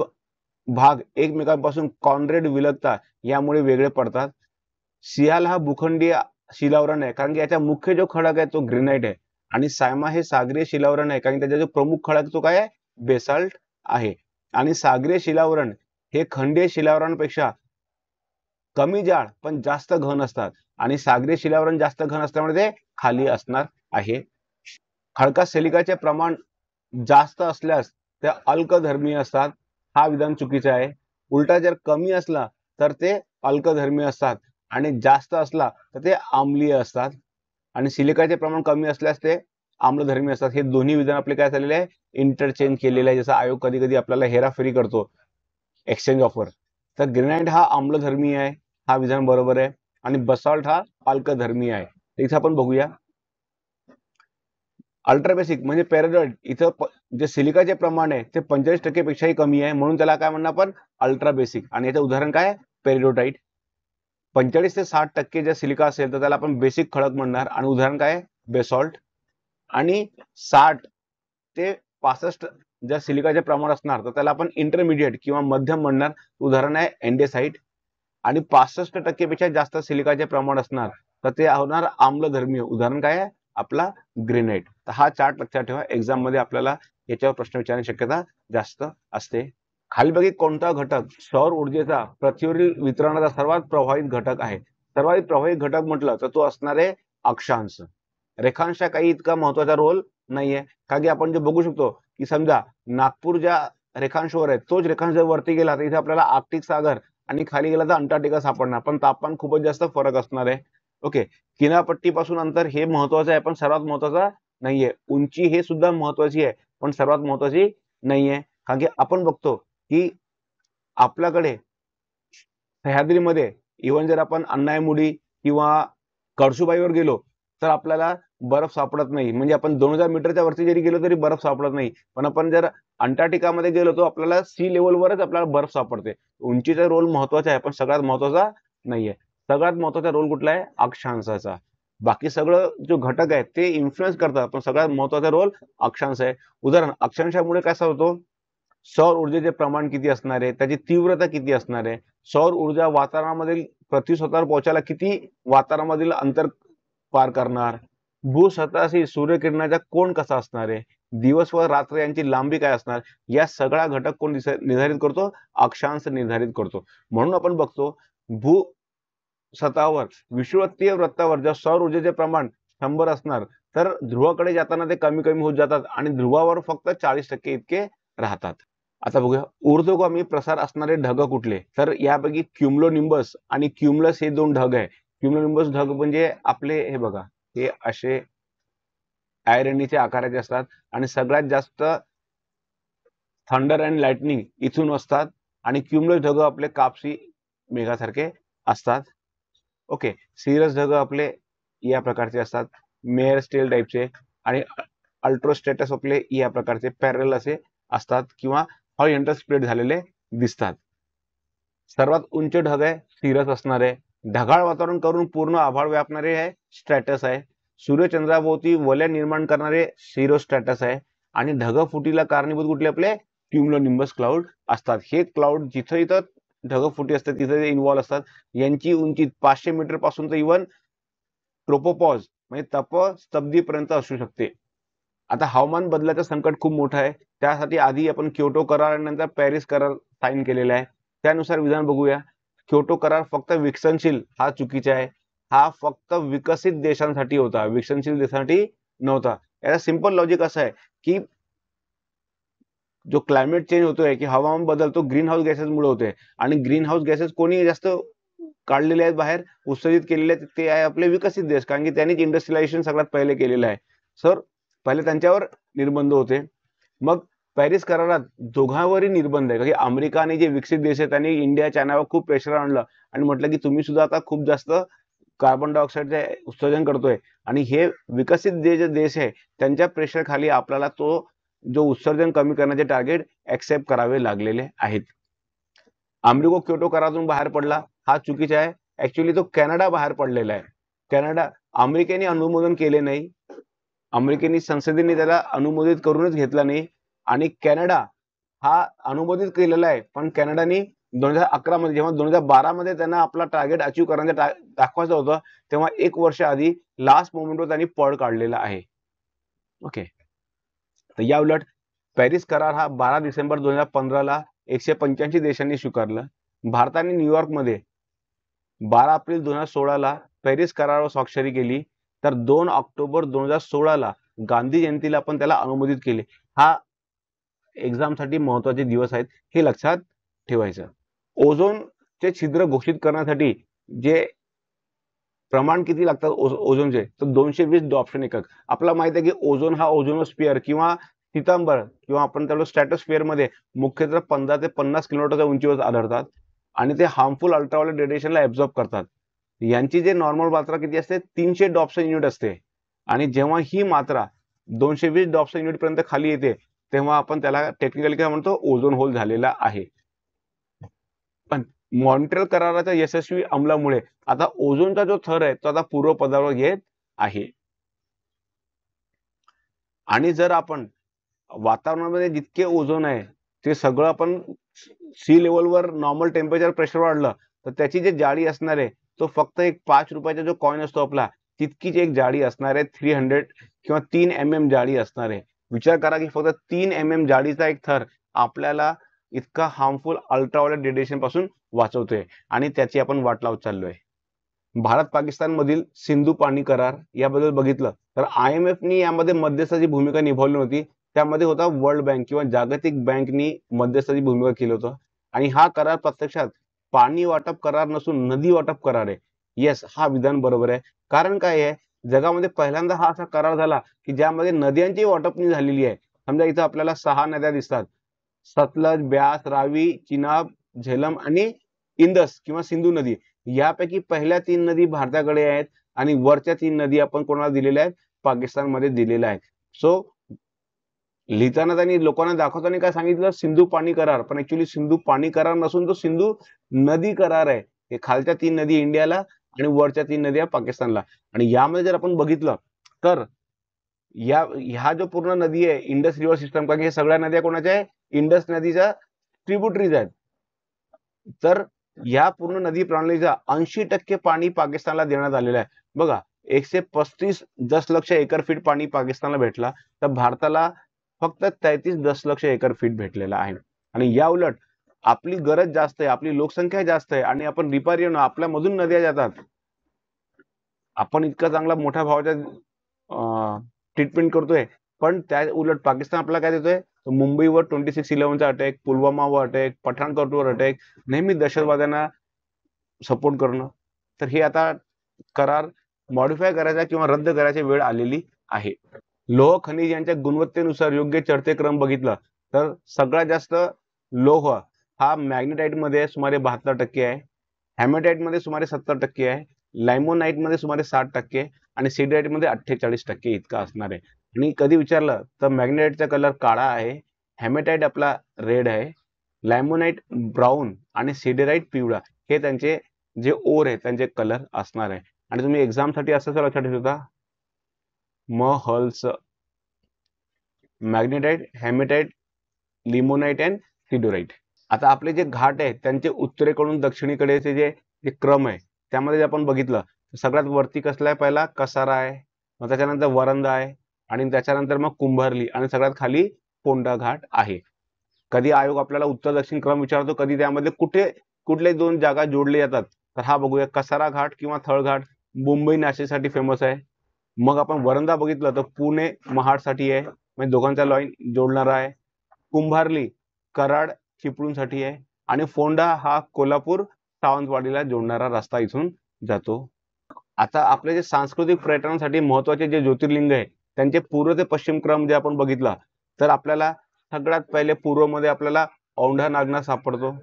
भाग एकमेकांपासून कॉन्ड्रेड विलगता यामुळे वेगळे पडतात सियाल हा भूखंडीय शिलावरण आहे कारण की याचा मुख्य जो खडक आहे तो ग्रेनाईट आहे आणि सायमा हे सागरीय शिलावरण आहे कारण त्याचा जो प्रमुख खडक तो काय आहे बेसाल्ट आहे आणि सागरीय शिलावरण हे खंडीय शिलावरणपेक्षा कमी जाड पण जास्त घन असतात आणि सागरीय शिलावरण जास्त घन असल्यामुळे ते खाली असणार आहे खडका सिलिकाचे प्रमाण जास्त असल्यास ते अल्कधर्मीय असतात हा विधान चुकीचा आहे उलटा जर कमी असला तर ते अल्कधर्मीय असतात आणि जास्त असला तर ते आम्लीय असतात आणि सिलिकाचे प्रमाण कमी असल्यास ते आम्लधर्मी असतात हे दोन्ही विधान आपले काय झालेले आहे इंटरचेंज केलेले आहे जसं आयोग कधी कधी आपल्याला हेराफेरी करतो एक्सचेंज ऑफर तर ग्रेनाइट हा आम्लधर्मी आहे हा विधान बरोबर आहे आणि बसॉल्ट हा पालकधर्मी आहे इथं आपण बघूया अल्ट्राबेसिक म्हणजे पॅरेडॉइड इथं जे सिलिकाचे प्रमाण आहे ते पंचेचाळीस टक्केपेक्षाही कमी आहे म्हणून त्याला काय म्हणणं आपण अल्ट्राबेसिक आणि याचं उदाहरण काय पेरिडोटाइट पंचेचाळीस ते साठ टक्के जे सिलिका असेल तर त्याला आपण बेसिक खडक म्हणणार आणि उदाहरण काय बेसॉल्ट आणि साठ ते पासष्ट ज्या सिलिकाचे प्रमाण असणार तर त्याला आपण इंटरमिडिएट किंवा मध्यम म्हणणार उदाहरण आहे एन्डेसाईट आणि पासष्ट टक्केपेक्षा जास्त सिलिकाचे प्रमाण असणार तर ते होणार आम्लधर्मीय उदाहरण काय आहे आपला ग्रेनाईट तर हा चार्ट लक्षात ठेवा एक्झाम मध्ये आपल्याला याच्यावर प्रश्न विचारण्याची शक्यता जास्त असते खालीपैकी कोणता घटक सौर ऊर्जेचा पृथ्वीवरील वितरणाचा सर्वात प्रभावित घटक आहे सर्वात प्रभावित घटक म्हटलं तर तो असणार आहे अक्षांश रेखांश काही इतका महत्वाचा रोल नाहीये कारण की आपण जे बघू शकतो की समजा नागपूर ज्या रेखांशवर आहे तोच रेखांश जर वरती गेला तर इथे आपल्याला आर्टिक सागर आणि खाली गेला तर अंटार्क्टिका सापडणार पण तापमान खूपच जास्त फरक असणार आहे ओके किनारपट्टीपासून अंतर हे महत्वाचं आहे पण सर्वात महत्वाचं नाहीये उंची हे सुद्धा महत्वाची आहे पण सर्वात महत्वाची नाहीये कारण की आपण बघतो की आपल्याकडे सह्याद्रीमध्ये इवन जर आपण अन्नायमुडी किंवा कळसुबाईवर गेलो तर आपल्याला बर्फ सापडत नाही म्हणजे आपण दोन हजार मीटरच्या वरती जरी गेलो तरी बर्फ सापडत नाही पण आपण जर मध्ये गेलो तर आपल्याला सी लेवलवरच आपल्याला बर्फ सापडते उंचीचा रोल महत्वाचा आहे पण सगळ्यात महत्वाचा नाहीये सगळ्यात महत्वाचा रोल कुठला आहे अक्षांशाचा बाकी सगळं जो घटक आहे ते इन्फ्लुएन्स करतात पण सगळ्यात महत्वाचा रोल अक्षांश आहे उदाहरण अक्षांशामुळे कसा होतो सौर ऊर्जेचे प्रमाण किती असणार आहे त्याची तीव्रता किती असणार आहे सौर ऊर्जा वातावरणामधील स्वतःवर पोहोचायला किती वातावरणामधील अंतर पार करणार भू स्वतःशी सूर्यकिरणाचा कोण कसा असणार आहे दिवस व रात्र यांची लांबी काय असणार या सगळा घटक कोण निर्धारित करतो अक्षांश निर्धारित करतो म्हणून आपण बघतो भू स्वतःवर विषुवतीय वृत्तावर जर सौर ऊर्जेचे प्रमाण शंभर असणार तर ध्रुवाकडे जाताना ते कमी कमी होत जातात आणि ध्रुवावर फक्त चाळीस टक्के इतके राहतात आता बघूया ऊर्ध्वगामी प्रसार असणारे ढग कुठले तर यापैकी निंबस आणि क्युम्लस हे दोन ढग आहे निंबस ढग म्हणजे आपले हे बघा हे असे आयरणीचे आकाराचे असतात आणि सगळ्यात जास्त थंडर अँड लाइटनिंग इथून असतात आणि क्युम्लस ढग आपले कापसी मेघासारखे असतात ओके सिरस ढग आपले या प्रकारचे असतात मेअर स्टेल टाईपचे आणि अल्ट्रोस्टेटस आपले या प्रकारचे पॅरल असे असतात किंवा हॉरिझॉन्टल स्प्रेड झालेले दिसतात सर्वात उंच ढग आहे सिरस असणार आहे ढगाळ वातावरण करून पूर्ण आभाळ व्यापणारे आहे स्ट्रॅटस आहे सूर्यचंद्राभोवती वलय निर्माण करणारे स्ट्रॅटस आहे आणि ढग फुटीला कारणीभूत कुठले आपले निंबस क्लाउड असतात हे क्लाउड जिथं इथं फुटी असतात तिथे ते इन्व्हॉल्व असतात यांची उंची पाचशे मीटर पासून तर इव्हन ट्रोपोपॉज म्हणजे तप स्तब्धीपर्यंत असू शकते आता हवामान बदलाचं संकट खूप मोठं आहे त्यासाठी आधी आपण क्योटो करार आणि नंतर पॅरिस करार साईन केलेला आहे त्यानुसार विधान बघूया क्योटो करार फक्त विकसनशील हा चुकीचा आहे हा फक्त विकसित देशांसाठी होता विकसनशील देशांसाठी नव्हता याचा सिंपल लॉजिक असं आहे की जो क्लायमेट चेंज होतोय की हवामान बदलतो ग्रीन हाऊस गॅसेसमुळे होते आणि ग्रीन हाऊस गॅसेस कोणी जास्त काढलेले आहेत बाहेर उत्सर्जित केलेले आहेत ते आहे आपले विकसित देश कारण की त्यांनीच इंडस्ट्रियलायझेशन सगळ्यात पहिले केलेलं आहे सर पहिले त्यांच्यावर निर्बंध होते मग पॅरिस करारात दोघांवरही निर्बंध आहे कारण अमेरिका जे विकसित देश आहेत त्यांनी इंडिया चायनावर खूप प्रेशर आणलं आणि म्हटलं की तुम्ही सुद्धा आता खूप जास्त कार्बन डायऑक्साईडचे उत्सर्जन करतोय आणि हे विकसित जे जे देश आहे त्यांच्या प्रेशर खाली आपल्याला तो जो उत्सर्जन कमी करण्याचे टार्गेट ऍक्सेप्ट करावे लागलेले आहेत अमेरिको क्योटो करारातून बाहेर पडला हा चुकीचा आहे ऍक्च्युली तो कॅनडा बाहेर पडलेला आहे कॅनडा अमेरिकेने अनुमोदन केले नाही अमेरिकेने संसदेने त्याला अनुमोदित करूनच घेतला नाही आणि कॅनडा हा अनुमोदित केलेला आहे पण कॅनडाने दोन हजार अकरा मध्ये जेव्हा दोन हजार बारा मध्ये त्यांना आपला टार्गेट अचीव्ह करण्याचा दाखवायचा होता तेव्हा एक वर्ष आधी लास्ट मोमेंटवर त्यांनी पळ काढलेला आहे ओके तर या उलट पॅरिस करार हा बारा डिसेंबर दोन हजार पंधराला एकशे पंच्याऐंशी देशांनी स्वीकारला भारताने न्यूयॉर्कमध्ये बारा एप्रिल दोन हजार सोळाला पॅरिस करारावर स्वाक्षरी केली तर दोन ऑक्टोबर दोन हजार सोळाला गांधी जयंतीला आपण त्याला अनुमोदित केले हा एक्झामसाठी महत्वाचे दिवस आहेत हे लक्षात ठेवायचं ओझोन चे छिद्र घोषित करण्यासाठी जे प्रमाण किती लागतात ओझोनचे तर दोनशे वीस डॉप्शन एकक आपला माहित आहे की ओझोन हा ओझोनोस्पियर किंवा सितांबर किंवा आपण त्याला स्टॅटोस्पियर मध्ये मुख्यतः पंधरा ते पन्नास किलोमीटरच्या उंचीवर आढळतात आणि ते हार्मफुल अल्ट्रावॉलेट रेडिएशनला ऍब्झॉर्ब करतात यांची जे नॉर्मल मात्रा किती असते तीनशे डॉप्स युनिट असते आणि जेव्हा ही मात्रा दोनशे वीस डॉप्स युनिट पर्यंत खाली येते तेव्हा आपण त्याला टेक्निकली काय म्हणतो ओझोन होल झालेला आहे पण मॉन्ट्रेल कराराच्या यशस्वी अंमलामुळे आता ओझोनचा जो थर आहे तो आता पूर्व पदावर येत आहे आणि जर आपण वातावरणामध्ये जितके ओझोन आहे ते सगळं आपण सी लेवलवर नॉर्मल टेम्परेचर प्रेशर वाढलं तर त्याची जे जाळी असणार आहे तो फक्त एक पाच रुपयाचा जो कॉइन असतो आपला तितकीच एक जाळी असणार आहे थ्री हंड्रेड किंवा तीन एम एम जाळी असणार आहे विचार करा की फक्त तीन एम एम जाळीचा एक थर आपल्याला इतका हार्मफुल अल्ट्रावॉयलेट रेडिएशन पासून वाचवतोय आणि त्याची आपण वाट लावत चाललोय भारत पाकिस्तान मधील सिंधू पाणी करार याबद्दल बघितलं तर आय एम एफनी यामध्ये मध्यस्थाची भूमिका निभावली होती त्यामध्ये होता वर्ल्ड बँक किंवा जागतिक बँकनी मध्यस्थाची भूमिका केली होती आणि हा करार प्रत्यक्षात पाणी वाटप करार नसून नदी वाटप करार आहे येस हा विधान बरोबर आहे कारण काय आहे जगामध्ये पहिल्यांदा हा असा करार झाला की ज्यामध्ये नद्यांची वाटपणी झालेली आहे समजा इथं आपल्याला सहा नद्या दिसतात सतलज ब्यास रावी चिनाब झेलम आणि इंदस किंवा सिंधू नदी यापैकी पहिल्या तीन नदी भारताकडे आहेत आणि वरच्या तीन नदी आपण कोणाला दिलेल्या आहेत पाकिस्तानमध्ये दिलेल्या आहेत सो लिहिताना त्यांनी लोकांना दाखवताना काय सांगितलं सिंधू पाणी करार पण ऍक्च्युली सिंधू पाणी करार नसून तो सिंधू नदी करार आहे हे खालच्या तीन नदी इंडियाला आणि वरच्या तीन नद्या पाकिस्तानला आणि यामध्ये जर आपण बघितलं तर या ह्या जो पूर्ण नदी आहे इंडस रिव्हर सिस्टम कारण हे सगळ्या नद्या कोणाच्या आहे इंडस नदीच्या ट्रिब्युटरीज आहेत तर या पूर्ण नदी प्रणालीचा ऐंशी टक्के पाणी पाकिस्तानला देण्यात आलेलं आहे बघा एकशे पस्तीस दशलक्ष एकर फीट पाणी पाकिस्तानला भेटला तर भारताला फक्त तेहतीस दशलक्ष एकर फीट भेटलेला आहे आणि या उलट आपली गरज जास्त आहे आपली लोकसंख्या जास्त आहे आणि आपण रिपारियन आपल्यामधून नद्या जातात आपण इतका चांगला मोठ्या भावाच्या ट्रीटमेंट करतोय पण त्या उलट पाकिस्तान आपला काय देतोय मुंबईवर ट्वेंटी सिक्स इलेव्हनचा अटॅक पुलवामावर अटॅक पठाणकोटवर अटॅक नेहमी दहशतवाद्यांना सपोर्ट करणं तर हे आता करार मॉडिफाय करायचा किंवा रद्द करायची वेळ आलेली आहे लोह खनिज यांच्या गुणवत्तेनुसार योग्य चढते क्रम बघितला तर सगळ्यात जास्त लोह हा मॅग्नेटाईटमध्ये सुमारे बहात्तर टक्के आहे हॅमेटाईटमध्ये सुमारे सत्तर टक्के आहे लायमोनाईटमध्ये सुमारे साठ टक्के आणि मध्ये अठ्ठेचाळीस टक्के इतका असणार आहे आणि कधी विचारलं तर मॅग्नेटाईटचा कलर काळा आहे हॅमेटाईट आपला रेड आहे लायमोनाईट ब्राऊन आणि सिडेराईट पिवळा हे त्यांचे जे ओर आहे त्यांचे कलर असणार आहे आणि तुम्ही एक्झामसाठी असं सर लक्षात ठेवता म हल्स magnetite hematite limonite and siderite आता आपले जे घाट आहेत त्यांचे उत्तरेकडून दक्षिणेकडेचे जे जे क्रम आहे त्यामध्ये जे आपण बघितलं सगळ्यात वरती कसला आहे पहिला कसारा आहे मग त्याच्यानंतर वरंदा आहे आणि त्याच्यानंतर मग कुंभारली आणि सगळ्यात खाली पोंडा घाट आहे कधी आयोग आपल्याला उत्तर दक्षिण क्रम विचारतो कधी त्यामध्ये कुठे कुठले दोन जागा जोडले जातात तर हा बघूया कसारा घाट किंवा थळघाट मुंबई नाशिकसाठी फेमस आहे मग आपण वरंदा बघितलं तर पुणे महाडसाठी आहे म्हणजे दोघांचा लॉईन जोडणारा आहे कुंभारली कराड चिपळूणसाठी आहे आणि फोंडा हा कोल्हापूर सावंतवाडीला जोडणारा रस्ता इथून जातो आता आपले जे सांस्कृतिक पर्यटनासाठी महत्वाचे जे ज्योतिर्लिंग आहे त्यांचे पूर्व ते पश्चिम क्रम जे आपण बघितला तर आपल्याला सगळ्यात पहिले पूर्वमध्ये आपल्याला औंढा नागनाथ सापडतो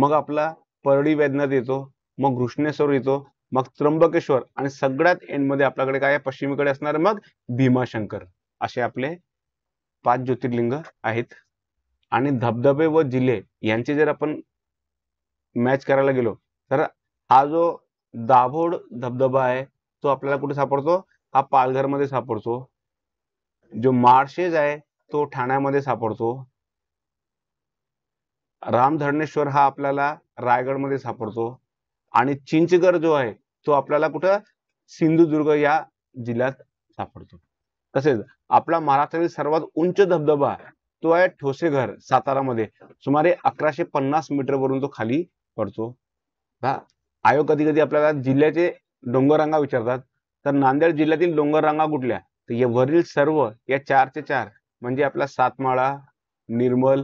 मग आपला परळी वैद्यनाथ येतो मग घृष्णेश्वर येतो मग त्र्यंबकेश्वर आणि सगळ्यात एंडमध्ये आपल्याकडे काय पश्चिमेकडे असणार मग भीमाशंकर असे आपले पाच ज्योतिर्लिंग आहेत आणि धबधबे व जिल्हे यांचे जर आपण मॅच करायला गेलो तर हा जो दाभोड धबधबा आहे तो आपल्याला कुठे सापडतो हा पालघरमध्ये सापडतो जो माळशेज आहे तो ठाण्यामध्ये सापडतो रामधरणेश्वर हा आपल्याला रायगडमध्ये सापडतो आणि चिंचगड जो आहे तो आपल्याला कुठं सिंधुदुर्ग या जिल्ह्यात सापडतो तसेच आपला महाराष्ट्रातील सर्वात उंच धबधबा तो आहे ठोसेघर सातारामध्ये सुमारे अकराशे पन्नास वरून तो खाली पडतो हा आयोग कधी कधी आपल्याला जिल्ह्याचे डोंगररांगा विचारतात तर नांदेड जिल्ह्यातील डोंगररांगा कुठल्या तर या वरील सर्व या चारचे चार म्हणजे आपला सातमाळा निर्मल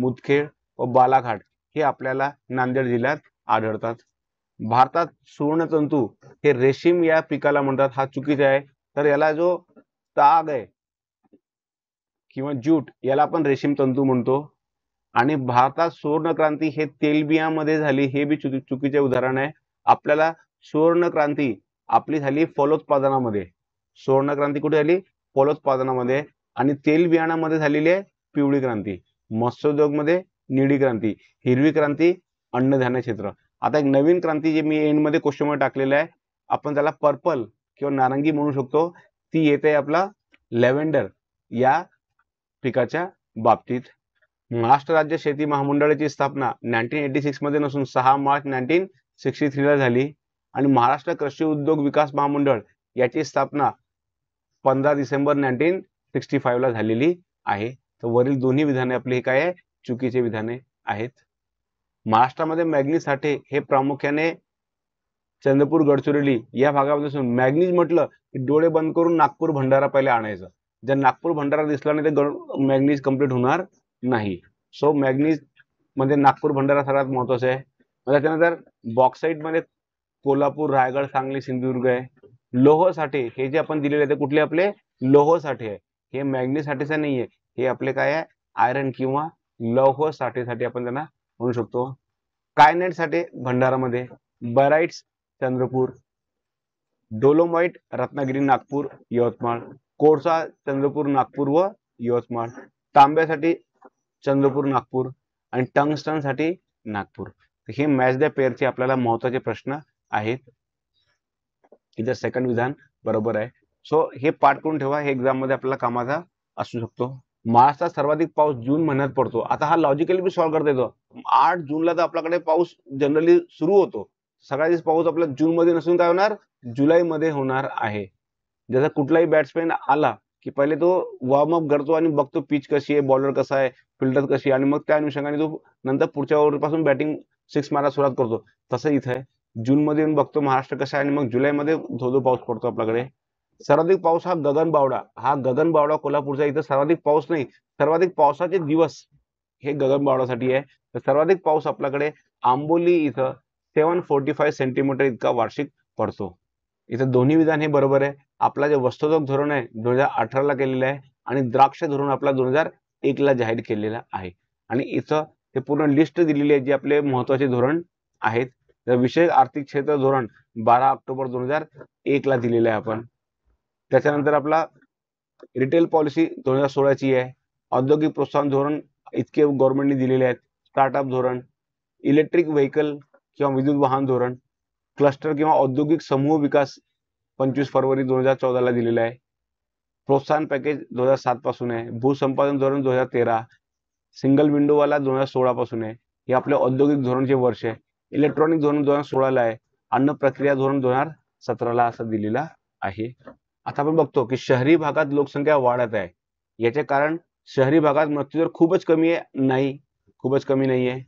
मुदखेड व बालाघाट हे आपल्याला नांदेड जिल्ह्यात आढळतात भारतात सुवर्णतंतू हे रेशीम या पिकाला म्हणतात हा चुकीचा आहे तर याला जो ताग आहे किंवा ज्यूट याला आपण रेशीम तंतू म्हणतो आणि भारतात सुवर्ण क्रांती हे तेलबियामध्ये झाली हे बी चुकीचे उदाहरण आहे आपल्याला सुवर्ण क्रांती आपली झाली फलोत्पादनामध्ये सुवर्ण क्रांती कुठे झाली फलोत्पादनामध्ये आणि तेलबियाणामध्ये झालेली आहे पिवळी क्रांती मत्स्योद्योगमध्ये निळी क्रांती हिरवी क्रांती अन्नधान्य क्षेत्र आता एक नवीन क्रांती जी मी एंडमध्ये क्वेश्चनमध्ये टाकलेलं आहे आपण त्याला पर्पल किंवा नारंगी म्हणू शकतो ती येते आपला लॅव्हेंडर या पिकाच्या बाबतीत महाराष्ट्र राज्य शेती महामंडळाची स्थापना नाईन्टीन एटी मध्ये नसून सहा मार्च नाईन्टीन सिक्स्टी थ्रीला झाली आणि महाराष्ट्र कृषी उद्योग विकास महामंडळ याची स्थापना पंधरा डिसेंबर नाईन्टीन सिक्स्टी फाईव्हला झालेली आहे तर वरील दोन्ही विधाने आपली काय आहे चुकीचे विधाने आहेत महाराष्ट्रामध्ये मॅग्नीज साठे हे प्रामुख्याने चंद्रपूर गडचिरोली या भागामध्ये असून मॅग्नीज म्हटलं की डोळे बंद करून नागपूर भंडारा पहिले आणायचं जर नागपूर भंडारा दिसला नाही तर मॅग्नीज कम्प्लीट होणार नाही सो मॅग्नीज म्हणजे नागपूर भंडारा सर्वात महत्वाचा आहे त्याच्यानंतर मध्ये कोल्हापूर रायगड सांगली सिंधुदुर्ग आहे लोहसाठे हे जे आपण दिलेले ते कुठले आपले लोहसाठे आहे हे मॅग्नीसाठीच नाही नाहीये हे आपले काय आहे आयरन किंवा लोह साठेसाठी आपण त्यांना म्हणू शकतो कायनेट साठे भंडारामध्ये बराईट्स चंद्रपूर डोलोमाइट रत्नागिरी नागपूर यवतमाळ कोळसा चंद्रपूर नागपूर व यवतमाळ तांब्यासाठी चंद्रपूर नागपूर आणि साठी नागपूर हे मॅच द पेअरचे आपल्याला महत्वाचे प्रश्न आहेत इथं सेकंड विधान बरोबर आहे सो हे पाठ करून ठेवा हे एक्झाम मध्ये आपल्याला कामाचा असू शकतो महाराष्ट्रात सर्वाधिक पाऊस जून महिन्यात पडतो आता हा लॉजिकली मी सॉल्व्ह करता येतो आठ जूनला तर आपल्याकडे पाऊस जनरली सुरू होतो सगळ्या पाऊस आपला जून मध्ये नसून काय होणार जुलैमध्ये होणार आहे जसा कुठलाही बॅट्समॅन आला की पहिले तो वॉर्मअप करतो आणि बघतो पिच कशी आहे बॉलर कसा आहे फिल्डर कशी आहे आणि मग त्या अनुषंगाने तो नंतर पुढच्या ओव्हरपासून बॅटिंग सिक्स मारायला सुरुवात करतो तसं इथं जून मध्ये येऊन बघतो महाराष्ट्र कसा आहे आणि मग जुलैमध्ये धोधो पाऊस पडतो आपल्याकडे सर्वाधिक पाऊस हा गगन बावडा हा गगन बावडा कोल्हापूरचा इथं सर्वाधिक पाऊस नाही सर्वाधिक पावसाचे दिवस हे गगन बावडासाठी आहे तर सर्वाधिक पाऊस आपल्याकडे आंबोली इथं सेवन फोर्टी फाय सेंटीमीटर इतका वार्षिक पडतो इथे दोन्ही विधान हे बरोबर आहे आपला जे वस्तुदोग धोरण आहे दोन हजार अठराला केलेलं आहे आणि द्राक्ष धोरण आपला दोन हजार एकला जाहीर केलेला आहे आणि इथं हे पूर्ण लिस्ट दिलेली आहे जे आपले महत्वाचे धोरण आहेत तर विशेष आर्थिक क्षेत्र धोरण बारा ऑक्टोबर दोन हजार एकला दिलेलं आहे आपण त्याच्यानंतर आपला रिटेल पॉलिसी दोन हजार सोळाची आहे औद्योगिक प्रोत्साहन धोरण इतके गव्हर्नमेंटने दिलेले आहेत स्टार्टअप धोरण इलेक्ट्रिक व्हेकल किंवा विद्युत वाहन धोरण क्लस्टर किंवा औद्योगिक समूह विकास पंचवीस फरवरी दोन हजार चौदाला दिलेला आहे प्रोत्साहन पॅकेज दोन हजार सात पासून आहे भूसंपादन धोरण दोन हजार तेरा सिंगल वाला दोन हजार सोळा पासून आहे हे आपले औद्योगिक धोरणचे वर्ष आहे इलेक्ट्रॉनिक धोरण दोन हजार सोळाला आहे अन्न प्रक्रिया धोरण दोन हजार सतराला असं दिलेला आहे आता आपण बघतो की शहरी भागात लोकसंख्या वाढत आहे याचे कारण शहरी भागात मृत्यूदर खूपच कमी आहे नाही खूपच कमी नाही आहे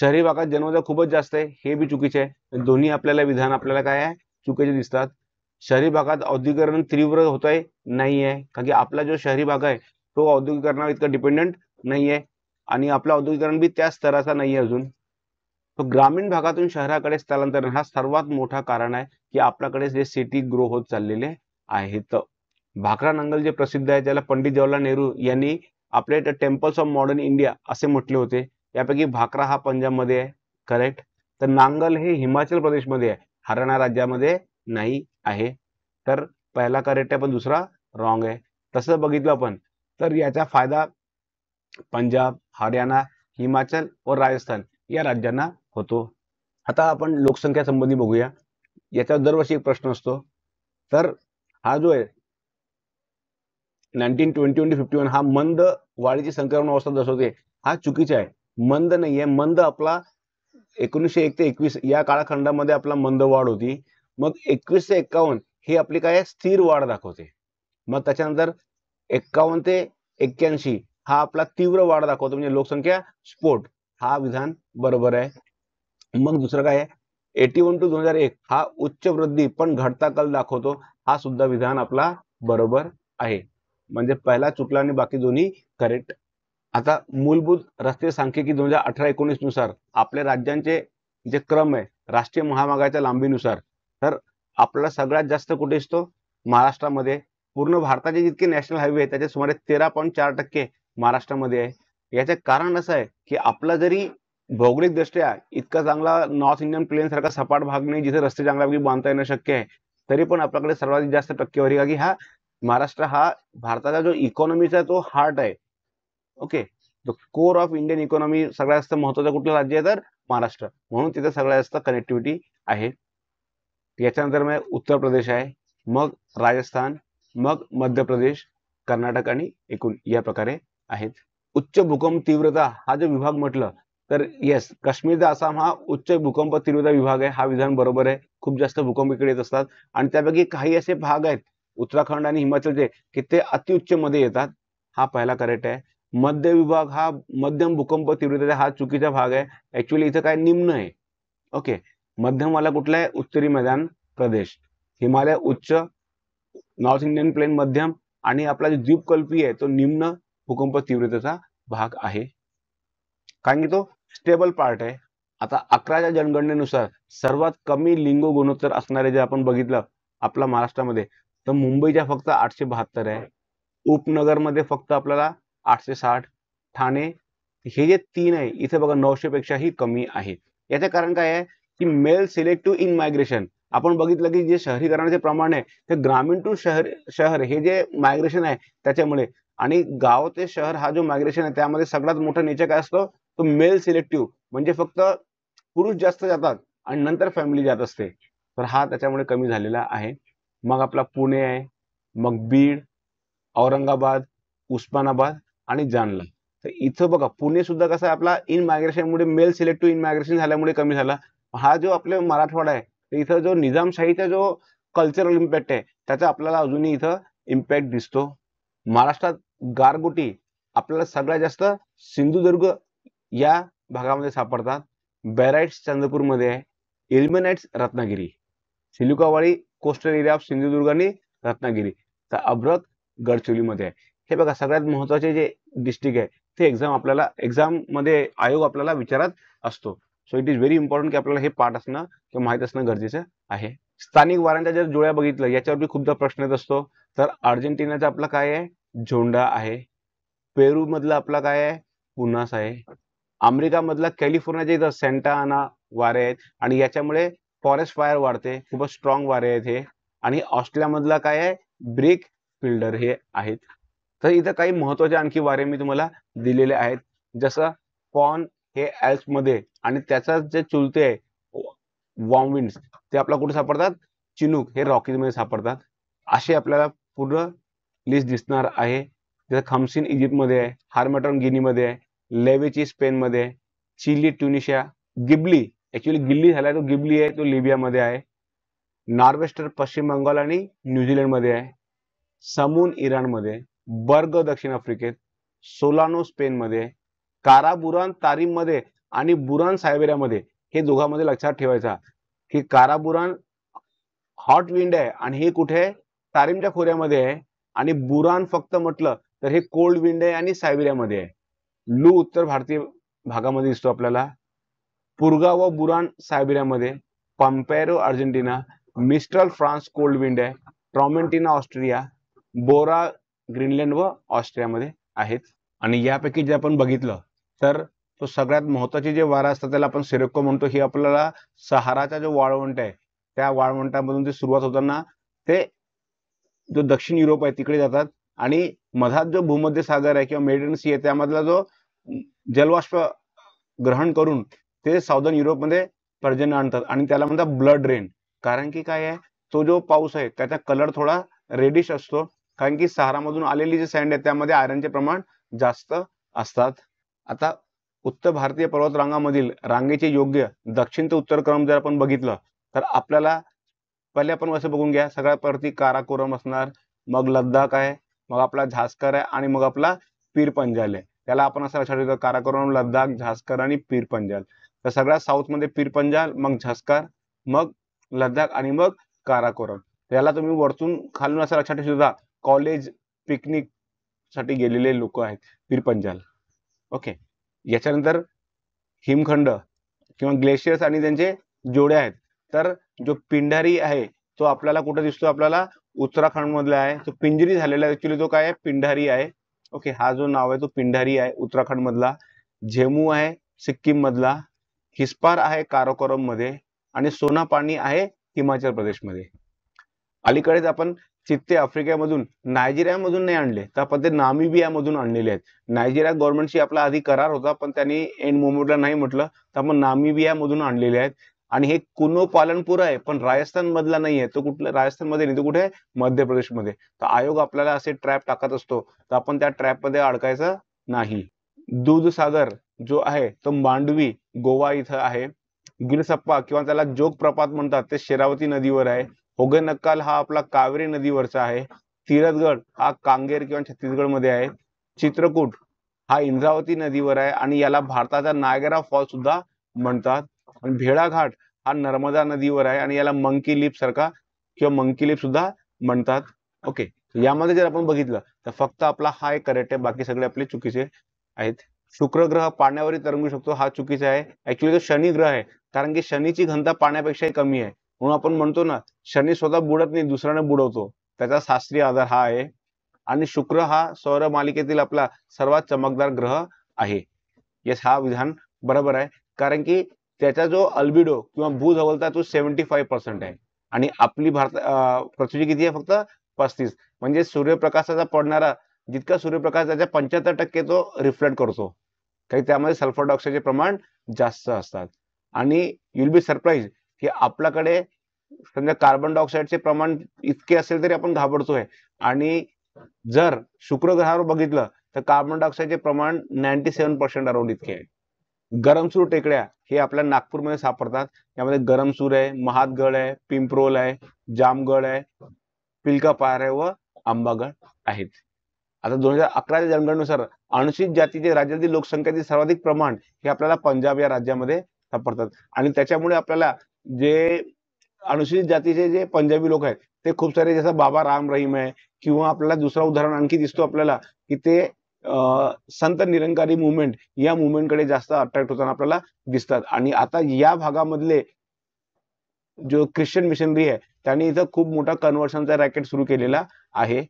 शहरी भागात जन्मदर खूपच जास्त आहे हे बी चुकीचे आहे दोन्ही आपल्याला विधान आपल्याला काय आहे चुकीचे दिसतात शहरी भागात औद्योगिकरण तीव्र होत आहे नाही आहे कारण की आपला जो शहरी भाग आहे तो औद्योगिकरणावर इतका डिपेंडंट नाही आहे आणि आपला औद्योगिकरण बी त्या स्तराचा नाही आहे अजून तो ग्रामीण भागातून शहराकडे स्थलांतरण हा सर्वात मोठा कारण आहे की आपल्याकडे जे सिटी ग्रो होत चाललेले आहेत भाकरा नंगल जे प्रसिद्ध आहे त्याला पंडित जवाहरलाल नेहरू यांनी आपले टेम्पल्स ऑफ मॉडर्न इंडिया असे म्हटले होते यापैकी भाकरा हा पंजाबमध्ये आहे करेक्ट तर नांगल हे हिमाचल प्रदेशमध्ये आहे हरियाणा राज्यामध्ये नाही आहे तर पहिला करेक्ट आहे पण दुसरा रॉंग आहे तसं बघितलं आपण तर याचा फायदा पंजाब हरियाणा हिमाचल व राजस्थान या राज्यांना होतो आता आपण लोकसंख्या संबंधी बघूया याचा दरवर्षी एक प्रश्न असतो तर हा जो आहे nineteen twenty twenty fifty one हा मंद वाढीची संक्रमण अवस्था दर्शवते हा चुकीचा आहे मंद नाही आहे मंद आपला एकोणीसशे एक ते एकवीस या काळाखंडामध्ये आपला मंद वाढ होती मग एकवीस ते एक्कावन्न ही आपली काय स्थिर वाढ दाखवते मग त्याच्यानंतर एक्कावन्न ते एक्क्याऐंशी हा आपला तीव्र वाढ दाखवतो म्हणजे लोकसंख्या स्फोट हा विधान बरोबर आहे मग दुसरं काय आहे एटी वन टू दोन हजार एक हा उच्च वृद्धी पण घटता कल दाखवतो हा सुद्धा विधान आपला बरोबर आहे म्हणजे पहिला चुकला आणि बाकी दोन्ही करेक्ट आता मूलभूत रस्ते सांख्यिकी दोन हजार अठरा एकोणीस नुसार आपल्या राज्यांचे जे क्रम आहे राष्ट्रीय महामार्गाच्या लांबीनुसार तर आपला सगळ्यात जास्त कुठे असतो महाराष्ट्रामध्ये पूर्ण भारताचे जितके नॅशनल हायवे आहे त्याचे सुमारे तेरा पॉईंट चार टक्के महाराष्ट्रामध्ये आहे याचे कारण असं आहे की आपला जरी भौगोलिकदृष्ट्या इतका चांगला नॉर्थ इंडियन प्लेन सारखा सपाट भाग नाही जिथे रस्ते चांगल्यापैकी बांधता येणं शक्य आहे तरी पण आपल्याकडे सर्वात जास्त टक्केवारी का की हा महाराष्ट्र हा भारताचा जो इकॉनॉमीचा तो हार्ट आहे okay the core of Indian economy सगळ्यात जास्त महत्वाचं कुठलं राज्य आहे तर महाराष्ट्र म्हणून तिथे सगळ्यात जास्त कनेक्टिव्हिटी आहे याच्यानंतर मग उत्तर प्रदेश आहे मग राजस्थान मग मध्य प्रदेश कर्नाटक आणि एकूण या प्रकारे आहेत उच्च भूकंप तीव्रता हा जो विभाग म्हटलं तर येस काश्मीरचा आसाम हा उच्च भूकंप तीव्रता विभाग आहे हा विधान बरोबर आहे खूप जास्त भूकंप इकडे येत असतात आणि त्यापैकी काही असे भाग आहेत उत्तराखंड आणि हिमाचलचे की ते अतिउच्च मध्ये येतात हा पहिला करेक्ट आहे मध्य विभाग हा मध्यम भूकंप तीव्रतेचा हा चुकीचा भाग आहे ऍक्च्युली इथं काय निम्न आहे ओके मध्यमवाला कुठला आहे उत्तरी मैदान प्रदेश हिमालय उच्च नॉर्थ इंडियन प्लेन मध्यम आणि आपला जो द्वीपकल्पी आहे तो निम्न भूकंप तीव्रतेचा भाग आहे कारण की तो स्टेबल पार्ट आहे आता अकराच्या जनगणनेनुसार सर्वात कमी लिंगो गुणोत्तर असणारे जे आपण बघितलं आपला महाराष्ट्रामध्ये तर मुंबईच्या फक्त आठशे बहात्तर आहे उपनगरमध्ये फक्त आपल्याला आठशे साठ ठाणे हे जे तीन आहे इथे बघा नऊशे पेक्षाही कमी आहे याचं कारण काय आहे की मेल सिलेक्टिव्ह इन मायग्रेशन आपण बघितलं की जे शहरीकरणाचे प्रमाण आहे ते ग्रामीण टू शहर शहर हे जे मायग्रेशन आहे त्याच्यामुळे आणि गाव ते शहर हा जो मायग्रेशन आहे त्यामध्ये सगळ्यात मोठा नेचर काय असतो तो मेल सिलेक्टिव्ह म्हणजे फक्त पुरुष जास्त जातात आणि नंतर फॅमिली जात असते तर हा त्याच्यामुळे कमी झालेला आहे मग आपला पुणे आहे मग बीड औरंगाबाद उस्मानाबाद आणि जाणलं तर इथं बघा पुणे सुद्धा कसं आहे आपला इन मायग्रेशनमुळे male selective in migration झाल्यामुळे कमी झाला हा जो आपला मराठवाडा आहे तर इथं जो निजामशाहीचा जो कल्चरल इम्पॅक्ट आहे त्याचा आपल्याला अजूनही इथं इम्पॅक्ट दिसतो महाराष्ट्रात गारगोटी आपल्याला सगळ्यात जास्त सिंधुदुर्ग या भागामध्ये सापडतात बॅराइट्स चंद्रपूरमध्ये आहे एलिमिनाइट्स रत्नागिरी सिलुकावाडी कोस्टल एरिया ऑफ सिंधुदुर्ग आणि रत्नागिरी तर अब्रत गडचिरोलीमध्ये आहे हे बघा सगळ्यात महत्त्वाचे जे डिस्ट्रिक्ट आहे ते एक्झाम आपल्याला एक्झाम मध्ये आयोग आपल्याला विचारत असतो so it is very important की आपल्याला हे पाठ असणं किंवा माहीत असणं गरजेचं आहे स्थानिक वाऱ्यांच्या जर जोड्या बघितलं याच्यावरती खूपदा प्रश्न येत असतो तर अर्जेंटिनाचा आपला काय आहे झोंडा आहे पेरू मधला आपला काय आहे पुनास आहे अमेरिका मधला कॅलिफोर्नियाच्या इथं सेंटा आना वारे आहेत आणि याच्यामुळे फॉरेस्ट फायर वाढते खूपच स्ट्रॉंग वारे आहेत हे आणि ऑस्ट्रेलियामधला काय आहे ब्रेक फिल्डर हे आहेत तर इथं काही महत्वाचे आणखी वारे मी तुम्हाला दिलेले आहेत जसं पॉन हे मध्ये आणि त्याचा जे चुलते आहे वॉमविंड ते आपला कुठे सापडतात चिनूक हे रॉकीजमध्ये सापडतात असे आपल्याला पूर्ण लिस्ट दिसणार आहे जसं खमसिन इजिप्तमध्ये आहे हार्मेटॉन गिनीमध्ये आहे लेवेची स्पेनमध्ये आहे चिली ट्युनिशिया गिबली ॲक्च्युली गिल्ली झाला तो गिबली आहे तो लिबियामध्ये आहे नॉर्वेस्टर पश्चिम बंगाल आणि न्यूझीलंडमध्ये आहे समून इराणमध्ये बर्ग दक्षिण आफ्रिकेत सोलानो स्पेनमध्ये काराबुरान तारीममध्ये आणि बुरान सायबेरियामध्ये हे दोघांमध्ये लक्षात ठेवायचा की काराबुरान हॉट विंड आहे आणि हे कुठे आहे तारीमच्या खोऱ्यामध्ये आहे आणि बुरान फक्त म्हटलं तर हे कोल्ड विंड आहे आणि सायबेरियामध्ये आहे लू उत्तर भारतीय भागामध्ये दिसतो आपल्याला पुरगा व बुरान सायबेरियामध्ये Pampero Argentina Mistral France cold wind आहे ट्रॉमेंटिना ऑस्ट्रिया बोरा ग्रीनलँड व ऑस्ट्रियामध्ये आहेत आणि यापैकी जे आपण बघितलं तर तो सगळ्यात महत्वाचे जे वारा असतात त्याला आपण सिरोको म्हणतो ही आपल्याला सहाराचा जो वाळवंट आहे त्या वाळवंटामधून ते सुरुवात होताना ते जो दक्षिण युरोप आहे तिकडे जातात आणि मधात जो भूमध्य सागर आहे किंवा मेडिटन सी आहे त्यामधला जो जलवाष्प ग्रहण करून ते साऊदर्न युरोपमध्ये पर्जन्य आणतात आणि त्याला म्हणतात ब्लड रेन कारण की काय आहे तो जो पाऊस आहे त्याचा कलर थोडा रेडिश असतो कारण की सहारामधून आलेली जी सँड आहे त्यामध्ये आयरनचे प्रमाण जास्त असतात आता उत्तर भारतीय पर्वत रांगेचे योग्य दक्षिण ते उत्तर क्रम जर आपण बघितलं तर आपल्याला पहिले आपण असं बघून घ्या सगळ्या परती काराकोरम असणार मग लद्दाख आहे मग आपला झास्कर आहे आणि मग आपला पीर पंजाल आहे त्याला आपण असं लक्षात ठेवतो काराकोरम लद्दाख झास्कर आणि पीर पंजाल तर सगळ्या साऊथमध्ये पीर पंजाल मग झास्कर मग लद्दाख आणि मग काराकोरम याला तुम्ही वरतून खालून असं लक्षात शकता कॉलेज पिकनिक साठी गेलेले लोक आहेत पीरपंजाल ओके याच्यानंतर हिमखंड किंवा ग्लेशियर्स आणि त्यांचे जोड्या आहेत तर जो पिंढारी आहे तो आपल्याला कुठे दिसतो आपल्याला उत्तराखंड मधला आहे तो पिंजरी झालेला ऍक्च्युली तो काय आहे पिंढारी आहे ओके हा जो नाव आहे तो पिंढारी आहे उत्तराखंड मधला झेमू आहे सिक्कीम मधला हिस्पार आहे काराकोरम मध्ये आणि सोनापाणी आहे हिमाचल प्रदेशमध्ये अलीकडेच आपण चित्ते आफ्रिकेमधून नायजेरियामधून नाही आणले तर आपण ते नामिबियामधून आणलेले आहेत नायजेरिया गव्हर्नमेंटशी आपला आधी करार होता पण त्यांनी एंड मोमेंटला नाही म्हटलं तर आपण मधून आणलेले आहेत आणि हे कुनो पालनपूर आहे पण राजस्थान मधला नाही आहे तो राजस्थान राजस्थानमध्ये नाही तो कुठे आहे मध्य प्रदेशमध्ये तर आयोग आपल्याला असे ट्रॅप टाकत असतो तर आपण त्या ट्रॅपमध्ये अडकायचं नाही सागर जो आहे तो मांडवी गोवा इथं आहे गिरसप्पा किंवा त्याला जोग प्रपात म्हणतात ते शेरावती नदीवर आहे नक्काल हा आपला कावेरी नदीवरचा आहे तिरथगड हा कांगेर किंवा छत्तीसगडमध्ये आहे चित्रकूट हा इंद्रावती नदीवर आहे आणि याला भारताचा नायगरा फॉल सुद्धा म्हणतात आणि भेडाघाट हा नर्मदा नदीवर आहे आणि याला मंकी लिप सारखा किंवा मंकी लिप सुद्धा म्हणतात ओके यामध्ये जर आपण बघितलं तर फक्त आपला हा एक करेक्ट आहे बाकी सगळे आपले चुकीचे आहेत शुक्र ग्रह पाण्यावरही तरंगू शकतो हा चुकीचा आहे ऍक्च्युली तो शनी ग्रह आहे कारण की शनीची घनता पाण्यापेक्षाही कमी आहे म्हणून आपण म्हणतो ना शनी स्वतः बुडत नाही दुसऱ्याने बुडवतो त्याचा शास्त्रीय आधार हा आहे आणि शुक्र हा सौर मालिकेतील आपला सर्वात चमकदार ग्रह आहे यस हा विधान बरोबर आहे कारण की त्याचा जो अल्बिडो किंवा भू धवलता तो सेव्हन्टी फाईव्ह पर्सेंट आहे आणि आपली भारत पृथ्वी किती आहे फक्त पस्तीस म्हणजे सूर्यप्रकाशाचा पडणारा जितका सूर्यप्रकाश त्याच्या पंच्याहत्तर टक्के तो रिफ्लेक्ट करतो काही त्यामध्ये सल्फर डायऑक्साईडचे प्रमाण जास्त असतात आणि युल बी सरप्राईज की आपल्याकडे समजा कार्बन डायऑक्साईडचे प्रमाण इतके असेल तरी आपण घाबरतोय आणि जर शुक्र ग्रहावर बघितलं तर कार्बन डायऑक्साईडचे प्रमाण नाईन्टी सेव्हन पर्सेंट अराउंड इतके आहे गरमसूर टेकड्या हे आपल्या नागपूरमध्ये सापडतात यामध्ये गरमसूर आहे महादगड आहे पिंपरोल आहे जामगड आहे पिलकापार आहे व आंबागड आहेत आता दोन हजार अकराच्या जनगणनेनुसार अनुसूचित जातीचे राज्यातील लोकसंख्येचे सर्वाधिक प्रमाण हे आपल्याला पंजाब या राज्यामध्ये सापडतात आणि त्याच्यामुळे आपल्याला जे अनुसूचित जातीचे जे पंजाबी लोक आहेत ते खूप सारे जसं बाबा राम रहीम आहे किंवा आपल्याला दुसरा उदाहरण आणखी दिसतो आपल्याला की ते संत निरंकारी मुवमेंट या कडे जास्त अट्रॅक्ट होताना आपल्याला दिसतात आणि आता या भागामधले जो ख्रिश्चन मिशनरी आहे त्यांनी इथं खूप मोठा कन्व्हर्शनचा रॅकेट सुरू केलेला आहे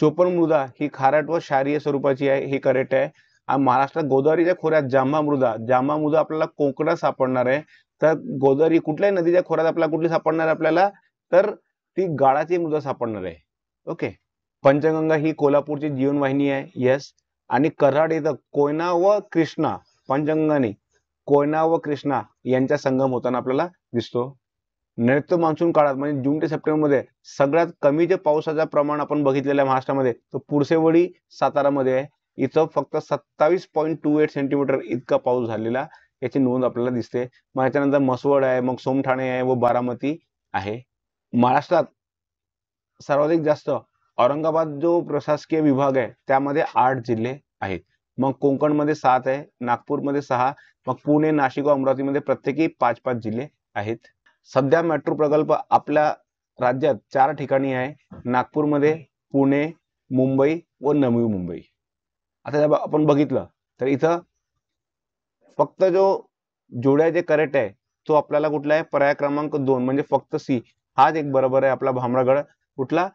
चोपन मृदा ही खारट व शारीय स्वरूपाची आहे हे करेक्ट आहे महाराष्ट्रात गोदावरीच्या खोऱ्यात जांभा मृदा जांभा मृदा आपल्याला कोकणात सापडणार आहे तर गोदरी कुठल्याही नदीच्या खोऱ्यात आपल्याला कुठली सापडणार आपल्याला तर ती गाळाची मृदा सापडणार आहे ओके पंचगंगा ही कोल्हापूरची जीवनवाहिनी आहे यस आणि कराड इथं कोयना व कृष्णा पंचगंगाने कोयना व कृष्णा यांचा संगम होताना आपल्याला दिसतो नैऋत्य मान्सून काळात म्हणजे जून ते सप्टेंबरमध्ये सगळ्यात कमी जे पावसाचं प्रमाण आपण बघितलेलं आहे महाराष्ट्रामध्ये तो पुरसेवडी सातारामध्ये आहे इथं फक्त सत्तावीस पॉईंट टू एट सेंटीमीटर इतका पाऊस झालेला याची नोंद आपल्याला दिसते मग याच्यानंतर मसवड आहे मग सोमठाणे आहे व बारामती आहे महाराष्ट्रात सर्वाधिक जास्त औरंगाबाद जो प्रशासकीय विभाग आहे त्यामध्ये आठ जिल्हे आहेत मग कोकणमध्ये सात आहे नागपूरमध्ये सहा मग पुणे नाशिक व अमरावतीमध्ये प्रत्येकी पाच पाच जिल्हे आहेत सध्या मेट्रो प्रकल्प आपल्या राज्यात चार ठिकाणी आहे नागपूरमध्ये पुणे मुंबई व नवी मुंबई आता आपण बघितलं तर इथं फक्त जो जोड्या जे करेक्ट आहे तो आपल्याला कुठला आहे पर्याय क्रमांक दोन म्हणजे फक्त सी हाच एक बरोबर आहे आपला भामरागड कुठला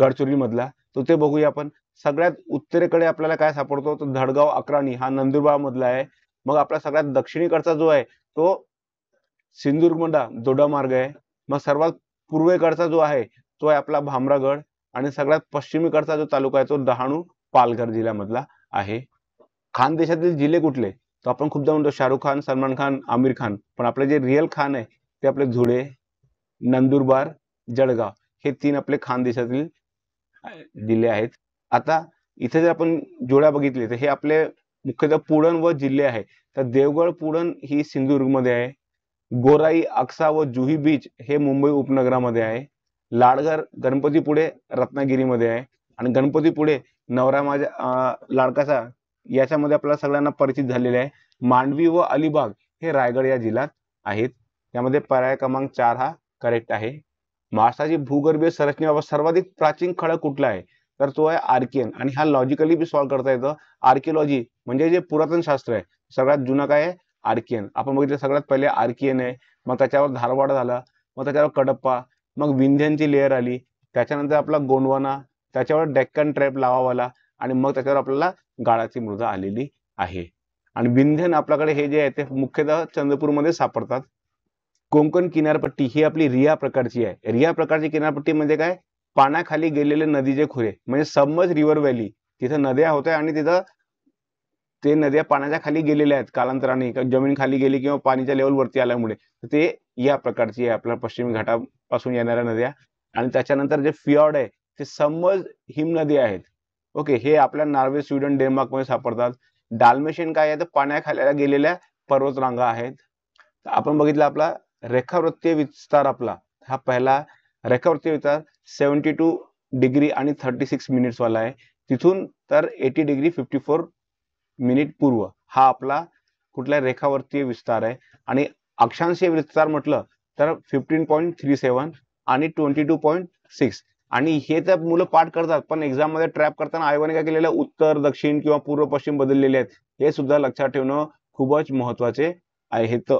गडचिरोली मधला तो ते बघूया आपण सगळ्यात उत्तरेकडे आपल्याला काय सापडतो तर धडगाव अक्राणी हा नंदुरबार मधला आहे मग आपला सगळ्यात दक्षिणेकडचा जो आहे तो सिंधुदुर्गमंडा दोडा मार्ग आहे मग सर्वात पूर्वेकडचा जो आहे तो आहे आपला भामरागड आणि सगळ्यात पश्चिमेकडचा जो तालुका आहे तो डहाणू पालघर जिल्ह्यामधला आहे खानदेशातील जिल्हे कुठले तो आपण खूपदा म्हणतो शाहरुख खान सलमान खान आमिर खान पण आपले जे रिअल खान आहे ते आपले झुळे नंदुरबार जळगाव हे तीन आपले खान देशातील दिले आहेत आता इथे जर आपण जोड्या बघितले तर हे आपले मुख्यतः पुरण व जिल्हे आहे तर देवगड पुळण ही सिंधुदुर्गमध्ये आहे गोराई अक्सा व जुही बीच हे मुंबई उपनगरामध्ये आहे लाडघर गणपतीपुढे रत्नागिरीमध्ये आहे आणि गणपतीपुळे नवरा माझ्या लाडकाचा याच्यामध्ये आपल्याला सगळ्यांना परिचित झालेले आहे मांडवी व अलिबाग हे रायगड या जिल्ह्यात आहेत त्यामध्ये पर्याय क्रमांक चार हा करेक्ट आहे महाराष्ट्राची भूगर्भीय संरचनेबाबत सर्वाधिक प्राचीन खडक कुठला आहे तर तो आहे आर्कियन आणि हा लॉजिकली बी सॉल्व्ह करता येतं आर्किओलॉजी म्हणजे जे पुरातन शास्त्र आहे सगळ्यात जुनं काय आहे आर्कियन आपण बघितलं सगळ्यात पहिले आर्कियन आहे मग त्याच्यावर धारवाड झाला मग त्याच्यावर कडप्पा मग विंध्यांची लेअर आली त्याच्यानंतर आपला गोंडवाना त्याच्यावर डेक्कन ट्रेप लावावाला आणि मग त्याच्यावर आपल्याला गाळाची मृदा आलेली आहे आणि विंध्यन आपल्याकडे हे जे आहे ते मुख्यतः चंद्रपूरमध्ये सापडतात कोंकण किनारपट्टी ही आपली रिया प्रकारची आहे रिया प्रकारची किनारपट्टी म्हणजे काय पाण्याखाली गेलेले नदीचे खुरे म्हणजे समज रिव्हर व्हॅली तिथं नद्या होत्या आणि तिथं ते नद्या पाण्याच्या खाली गेलेल्या आहेत कालांतराने जमीन खाली गेली किंवा पाणीच्या वरती आल्यामुळे ते या प्रकारची आहे आपल्या पश्चिम घाटापासून येणाऱ्या नद्या आणि त्याच्यानंतर जे फियॉर्ड आहे ते समज हिम नदी आहेत ओके हे आपल्या नॉर्वे स्वीडन डेन्मार्क मध्ये सापडतात डाल्मेशियन काय आहे तर पाण्याखाल्याला गेलेल्या पर्वतरांगा आहेत आपण बघितलं आपला रेखावृत्तीय विस्तार आपला हा पहिला रेखावृत्तीय विस्तार सेवन्टी टू डिग्री आणि थर्टी सिक्स मिनिट्स वाला आहे तिथून तर eighty degree fifty four minute पूर्व हा आपला कुठला रेखावृत्तीय विस्तार आहे आणि अक्षांशीय विस्तार म्हटलं तर फिफ्टीन पॉईंट थ्री सेवन आणि ट्वेंटी टू पॉईंट सिक्स आणि हे तर मुलं पाठ करतात पण एक्झाम मध्ये ट्रॅप करताना आयोगाने काय केलेलं उत्तर दक्षिण किंवा पूर्व पश्चिम बदललेले आहेत हे सुद्धा लक्षात ठेवणं खूपच महत्वाचे तर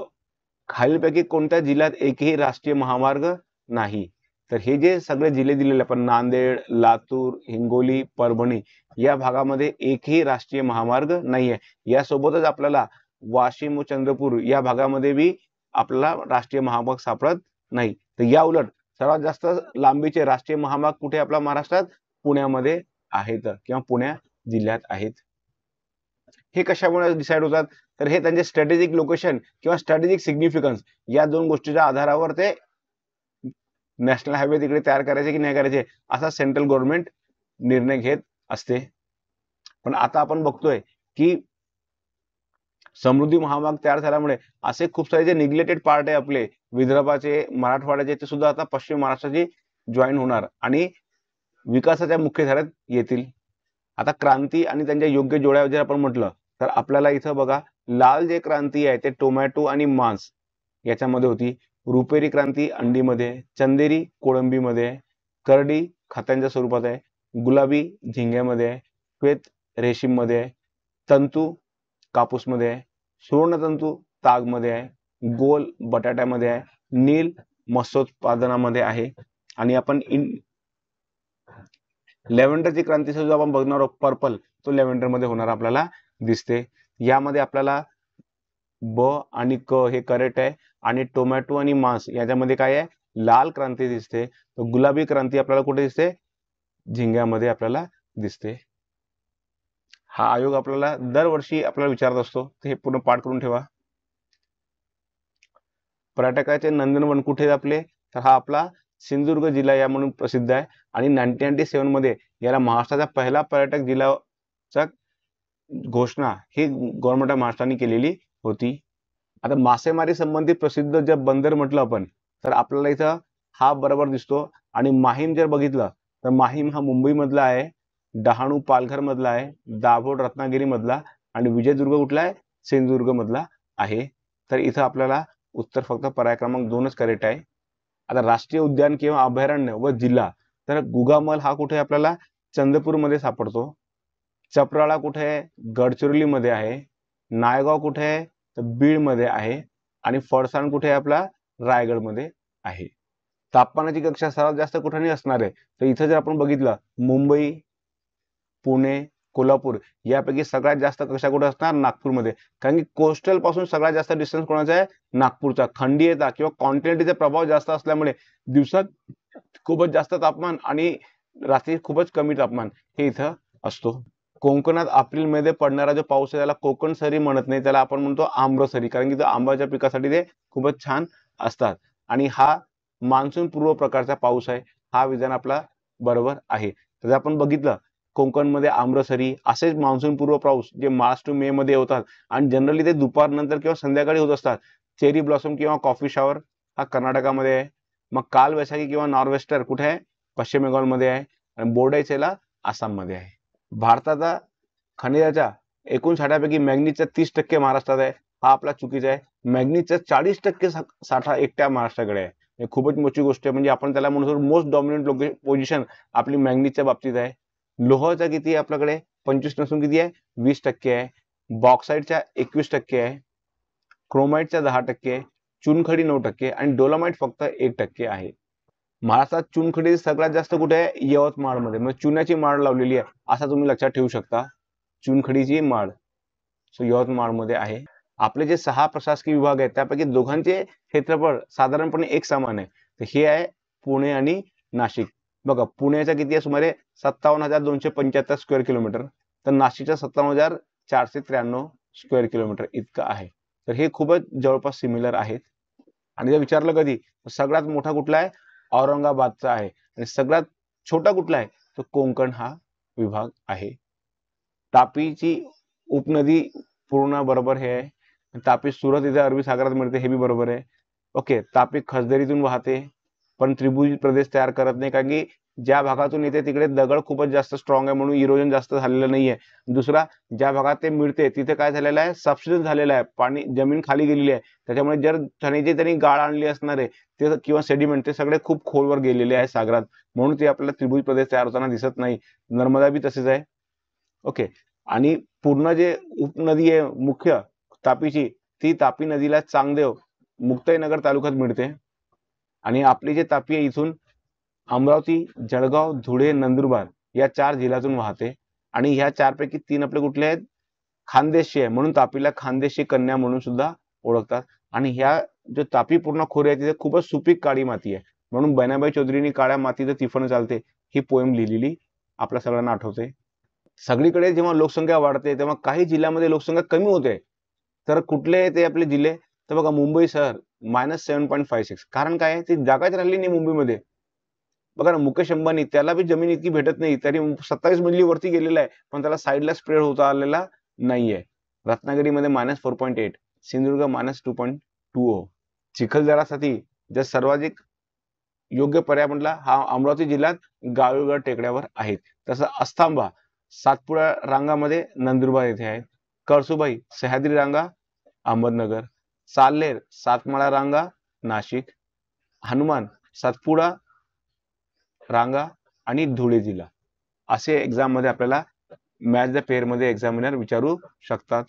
खालीलपैकी कोणत्या जिल्ह्यात एकही राष्ट्रीय महामार्ग नाही तर हे जे सगळे जिल्हे दिलेले पण नांदेड लातूर हिंगोली परभणी या भागामध्ये एकही राष्ट्रीय महामार्ग नाहीये यासोबतच आपल्याला वाशिम व चंद्रपूर या भागामध्ये बी आपला राष्ट्रीय महामार्ग सापडत नाही तर या उलट सर्वात जास्त लांबीचे राष्ट्रीय महामार्ग कुठे आपल्या महाराष्ट्रात पुण्यामध्ये आहेत किंवा पुण्या जिल्ह्यात आहेत हे कशामुळे डिसाईड होतात तर हे त्यांचे स्ट्रॅटेजिक लोकेशन किंवा स्ट्रॅटेजिक सिग्निफिकन्स या दोन गोष्टीच्या आधारावर ते नॅशनल हायवे तिकडे तयार करायचे की नाही करायचे असा सेंट्रल गव्हर्नमेंट निर्णय घेत असते पण आता आपण बघतोय की समृद्धी महामार्ग तयार झाल्यामुळे असे खूप सारे जे निग्लेटेड पार्ट आहे आपले विदर्भाचे मराठवाड्याचे ते सुद्धा आता पश्चिम महाराष्ट्राची जॉईन होणार आणि विकासाच्या मुख्य धारात येतील आता क्रांती आणि त्यांच्या योग्य जोड्या जर आपण म्हटलं तर आपल्याला इथं बघा लाल जे क्रांती आहे ते टोमॅटो आणि मांस याच्यामध्ये होती रुपेरी क्रांती अंडीमध्ये चंदेरी कोळंबीमध्ये करडी खात्यांच्या स्वरूपात आहे गुलाबी झिंग्यामध्ये श्वेत रेशीममध्ये तंतू कापूसमध्ये सुवर्णतंतू तागमध्ये आहे गोल बटाट्यामध्ये आहे नील मत्स्योत्पादनामध्ये आहे आणि आपण इन लेव्हेंडरची क्रांती सुद्धा आपण बघणार आहोत पर्पल तो लेव्हेंडरमध्ये होणार आपल्याला दिसते यामध्ये आपल्याला ब आणि क हे करेक्ट आहे आणि टोमॅटो आणि मांस याच्यामध्ये काय आहे लाल क्रांती दिसते गुलाबी क्रांती आपल्याला कुठे दिसते झिंग्यामध्ये आपल्याला दिसते हा आयोग आपल्याला दरवर्षी आपल्याला विचारत असतो ते हे पूर्ण पाठ करून ठेवा पर्यटकाचे नंदनवन कुठे आपले तर हा आपला सिंधुदुर्ग जिल्हा या म्हणून प्रसिद्ध आहे आणि नाईन्टीन नाईन्टी मध्ये याला महाराष्ट्राचा पहिला पर्यटक जिल्हाचा घोषणा ही गव्हर्नमेंट ऑफ महाराष्ट्राने केलेली होती आता मासेमारी संबंधित प्रसिद्ध जर बंदर म्हटलं आपण तर आपल्याला इथं हा बरोबर दिसतो आणि माहीम जर बघितलं तर माहीम हा मुंबईमधला आहे डहाणू पालघर मधला आहे दाभोड रत्नागिरी मधला आणि विजयदुर्ग कुठला आहे सिंधुदुर्ग मधला आहे तर इथं आपल्याला उत्तर फक्त पर्याय क्रमांक दोनच करेक्ट आहे आता राष्ट्रीय उद्यान किंवा अभयारण्य व जिल्हा तर गुगामल हा कुठे आपल्याला चंद्रपूरमध्ये सापडतो चपराळा कुठे आहे गडचिरोलीमध्ये आहे नायगाव कुठे आहे तर बीडमध्ये आहे आणि फरसाण कुठे आहे आपला रायगडमध्ये आहे तापमानाची कक्षा सर्वात जास्त कुठे असणार आहे तर इथं जर आपण बघितलं मुंबई पुणे कोल्हापूर यापैकी सगळ्यात जास्त कशा कुठे असणार नागपूरमध्ये कारण की कोस्टल पासून सगळ्यात जास्त डिस्टन्स कोणाचा आहे नागपूरचा खंडीयता किंवा कॉन्टिनेंटीचा प्रभाव जास्त असल्यामुळे दिवसात खूपच जास्त तापमान आणि रात्री खूपच कमी तापमान हे इथं असतो कोकणात एप्रिल मध्ये पडणारा जो पाऊस आहे त्याला कोकण सरी म्हणत नाही त्याला आपण म्हणतो आंब्रसरी कारण की तो आंब्याच्या पिकासाठी ते खूपच छान असतात आणि हा मान्सून पूर्व प्रकारचा पाऊस आहे हा विधान आपला बरोबर आहे तर आपण बघितलं कोकणमध्ये आम्रसरी असेच पूर्व पाऊस जे मार्च टू मे मध्ये होतात आणि जनरली ते दुपारनंतर किंवा संध्याकाळी होत असतात चेरी ब्लॉसम किंवा कॉफी शॉवर हा कर्नाटकामध्ये आहे मग काल वैशाखी किंवा नॉर्वेस्टर कुठे आहे पश्चिम बंगालमध्ये आहे आणि बोर्डायचेला आसाममध्ये आहे भारताचा खनिजाच्या एकूण साठ्यापैकी मॅग्नीचा तीस टक्के महाराष्ट्रात आहे हा आपला चुकीचा आहे मॅग्नीजचा चाळीस टक्के साठा एकट्या महाराष्ट्राकडे आहे खूपच मोठी गोष्ट आहे म्हणजे आपण त्याला म्हणून मोस्ट डॉमिनंट लोके पोझिशन आपली मॅग्नीजच्या बाबतीत आहे लोहचा किती आहे आपल्याकडे पंचवीस नसून किती आहे वीस टक्के आहे बॉक्साईडच्या एकवीस टक्के आहे क्रोमाईटच्या दहा टक्के चुनखडी नऊ टक्के आणि डोलामाइट फक्त एक टक्के आहे महाराष्ट्रात चुनखडी सगळ्यात जास्त कुठे आहे यवतमाळमध्ये म्हणजे चुन्याची माळ लावलेली आहे असा तुम्ही लक्षात ठेवू शकता चुनखडीची माळ सो यवतमाळमध्ये आहे आपले जे सहा प्रशासकीय विभाग आहेत त्यापैकी दोघांचे क्षेत्रफळ साधारणपणे एक समान आहे तर हे आहे पुणे आणि नाशिक बघा पुण्याचा किती आहे सुमारे सत्तावन्न हजार दोनशे पंच्याहत्तर स्क्वेअर किलोमीटर तर नाशिकच्या सत्तावन्न हजार चारशे त्र्याण्णव स्क्वेअर किलोमीटर इतकं आहे तर हे खूपच जवळपास सिमिलर आहेत आणि जर विचारलं कधी सगळ्यात मोठा कुठला आहे औरंगाबादचा आहे आणि सगळ्यात छोटा कुठला आहे तर कोंकण हा विभाग आहे तापीची उपनदी पूर्णा बरोबर हे आहे तापी सुरत इथे अरबी सागरात मिळते हे बी बरोबर आहे ओके तापी खसदरीतून वाहते पण त्रिभुज प्रदेश तयार करत नाही कारण की ज्या भागातून येते तिकडे दगड खूपच जास्त स्ट्रॉंग आहे म्हणून इरोजन जास्त झालेलं नाहीये दुसरा ज्या भागात ते मिळते तिथे काय झालेलं आहे सबसिडन्स झालेला आहे पाणी जमीन खाली गेलेली आहे त्याच्यामुळे जर जे त्यांनी गाळ आणली असणार आहे ते किंवा सेडिमेंट ते सगळे खूप खोलवर गेलेले आहे सागरात म्हणून ते आपल्याला त्रिभुज प्रदेश तयार होताना दिसत नाही नर्मदा बी तसेच आहे ओके आणि पूर्ण जे उपनदी आहे मुख्य तापीची ती तापी नदीला चांगदेव मुक्ताईनगर तालुक्यात मिळते आणि आपले जे तापी आहे इथून अमरावती जळगाव धुळे नंदुरबार या चार जिल्ह्यातून वाहते आणि ह्या चारपैकी तीन आपले कुठले आहेत खानदेशी आहे म्हणून तापीला खानदेशी कन्या म्हणून सुद्धा ओळखतात आणि ह्या जो तापी पूर्ण खोरे आहे तिथे खूपच सुपीक काळी माती आहे म्हणून बैनाबाई चौधरीनी काळ्या मातीचं तिफण चालते ही पोईम लिहिलेली आपल्या सगळ्यांना आठवते सगळीकडे जेव्हा लोकसंख्या वाढते तेव्हा काही जिल्ह्यामध्ये लोकसंख्या कमी होते तर कुठले ते आपले जिल्हे तर बघा मुंबई शहर minus seven point five six कारण काय ती जागाच राहिली नाही मुंबईमध्ये बघा ना मुकेश अंबानी त्याला बी जमीन इतकी भेटत नाही तरी सत्तावीस मजली वरती गेलेला आहे पण त्याला साईडला स्प्रेड होता आलेला नाहीये रत्नागिरीमध्ये minus four point eight Sindhudurg minus two point two O चिखलदरासाठी जर सर्वाधिक योग्य पर्याय म्हटला हा अमरावती जिल्ह्यात गावगड टेकड्यावर आहेत तसं अस्थांबा सातपुडा रांगामध्ये नंदुरबार येथे आहे करसुबाई सह्याद्री रांगा अहमदनगर साल्हेर सातमाळा रांगा नाशिक हनुमान सातपुडा रांगा आणि धुळे जिल्हा असे एक्झाम मध्ये आपल्याला मॅच द पेअर मध्ये एक्झामिनर विचारू शकतात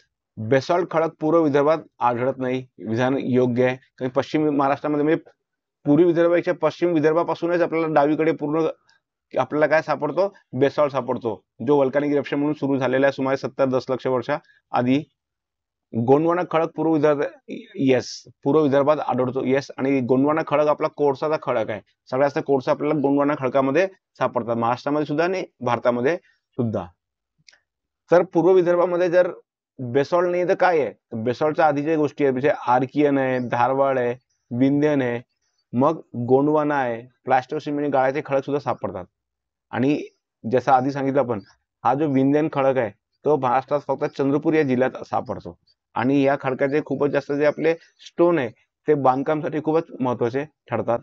बेसॉल्ट खडक पूर्व विदर्भात आढळत नाही विधान योग्य आहे कारण पश्चिम महाराष्ट्रामध्ये म्हणजे पूर्वी विदर्भाच्या पश्चिम विदर्भापासूनच आपल्याला डावीकडे पूर्ण आपल्याला काय सापडतो बेसॉल्ट सापडतो जो वल्कानिक इरप्शन म्हणून सुरू झालेला आहे सुमारे सत्तर दशलक्ष वर्षा आधी गोंडवाना खडक पूर्व विदर्भ येस पूर्व विदर्भात आढळतो येस आणि गोंडवाना खडक आपला कोळसाचा खडक आहे सगळ्यात जास्त कोळसा आपल्याला गोंडवाना खडकामध्ये सापडतात महाराष्ट्रामध्ये सुद्धा आणि भारतामध्ये सुद्धा तर पूर्व विदर्भामध्ये जर बेसॉल नाही तर काय आहे बेसॉलच्या आधी गोष्टी आहेत म्हणजे आर्कियन आहे धारवाड आहे विंध्यन आहे मग गोंडवाना आहे प्लास्टोसिम म्हणजे गाळ्याचे खडक सुद्धा सापडतात आणि जसं आधी सांगितलं आपण हा जो विंध्यन खडक आहे तो महाराष्ट्रात फक्त चंद्रपूर या जिल्ह्यात सापडतो आणि या खडकाचे खूपच जास्त जे आपले स्टोन आहे ते साठी खूपच महत्वाचे ठरतात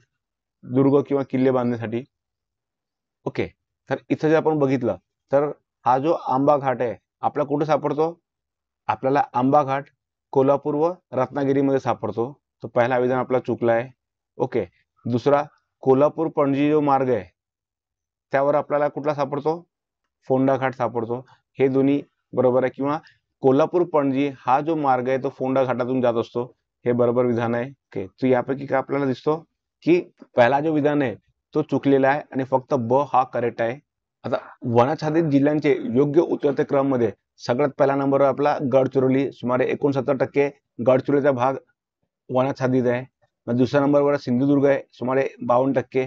दुर्ग किंवा किल्ले बांधण्यासाठी ओके तर इथं जर आपण बघितलं तर हा जो आंबा घाट आहे आपला कुठं सापडतो आपल्याला आंबा घाट कोल्हापूर व रत्नागिरीमध्ये सापडतो तो पहिला विधान आपला चुकला आहे ओके दुसरा कोल्हापूर पणजी जो मार्ग आहे त्यावर आपल्याला कुठला सापडतो फोंडा घाट सापडतो हे दोन्ही बरोबर आहे किंवा कोल्हापूर पणजी हा जो मार्ग आहे तो फोंडा घाटातून जात असतो हे बरोबर विधान आहे ओके तर यापैकी काय आपल्याला दिसतो की पहिला जो विधान आहे तो चुकलेला आहे आणि फक्त ब हा करेक्ट आहे आता वनाच्छादित जिल्ह्यांचे योग्य उतरते क्रम मध्ये सगळ्यात पहिला नंबर आपला गडचिरोली सुमारे एकोणसत्तर टक्के गडचिरोलीचा भाग वनाच्छादित आहे मग दुसऱ्या नंबरवर सिंधुदुर्ग आहे सुमारे बावन्न टक्के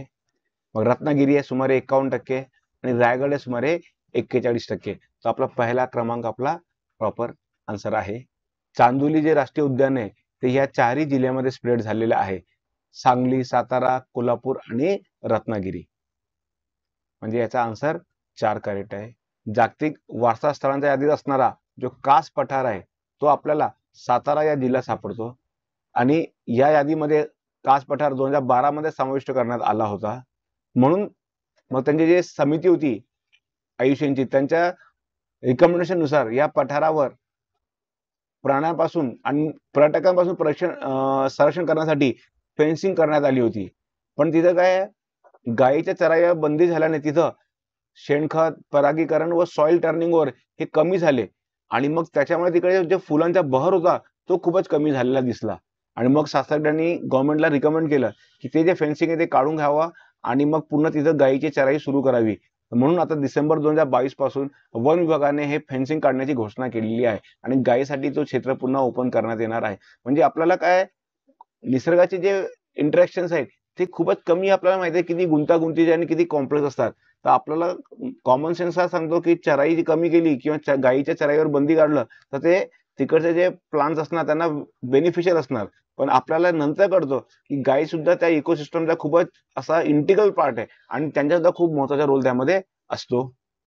मग रत्नागिरी आहे सुमारे एकावन्न टक्के आणि रायगड आहे सुमारे एक्केचाळीस टक्के तर आपला पहिला क्रमांक आपला प्रॉपर आन्सर आहे चांदोली जे राष्ट्रीय उद्यान आहे ते या चारही जिल्ह्यामध्ये स्प्रेड झालेलं आहे सांगली सातारा कोल्हापूर आणि रत्नागिरी म्हणजे याचा आन्सर चार करेक्ट आहे जागतिक वारसा स्थळांच्या यादीत असणारा जो कास पठार आहे तो आपल्याला सातारा या जिल्हा सापडतो आणि या यादीमध्ये कास पठार दोन हजार बारा मध्ये समाविष्ट करण्यात आला होता म्हणून मग त्यांची जी समिती होती आयुष्यांची त्यांच्या नुसार या पठारावर प्राण्यापासून आणि पर्यटकांपासून प्रक्षण संरक्षण करण्यासाठी फेन्सिंग करण्यात आली होती पण तिथं काय गायीच्या चराया बंदी झाल्याने तिथं शेणखत परागीकरण व सॉइल टर्निंगवर हे कमी झाले आणि मग त्याच्यामुळे तिकडे जे फुलांचा बहर होता तो खूपच कमी झालेला दिसला आणि मग शास्त्रज्ञांनी गव्हर्नमेंटला रिकमेंड केलं की ते जे फेन्सिंग आहे ते काढून घ्यावा आणि मग पुन्हा तिथं गायीची चराई सुरू करावी म्हणून आता डिसेंबर दोन हजार बावीस पासून वन विभागाने हे फेन्सिंग काढण्याची घोषणा केलेली आहे आणि गायीसाठी तो क्षेत्र पुन्हा ओपन करण्यात येणार आहे म्हणजे आपल्याला काय निसर्गाचे जे इंटरेक्शन्स आहेत ते खूपच कमी आपल्याला माहिती आहे किती गुंतागुंतीचे आणि किती कॉम्प्लेक्स असतात तर आपल्याला कॉमन सेन्स हा सांगतो की चराई कमी केली किंवा गायीच्या चराईवर बंदी काढलं तर ते तिकडचे जे प्लांट्स असणार त्यांना बेनिफिशियल असणार पण आपल्याला नंतर कळतो की गाई सुद्धा त्या इकोसिस्टमचा खूपच असा इंटिग्रल पार्ट आहे आणि त्यांचा सुद्धा खूप महत्वाचा रोल त्यामध्ये असतो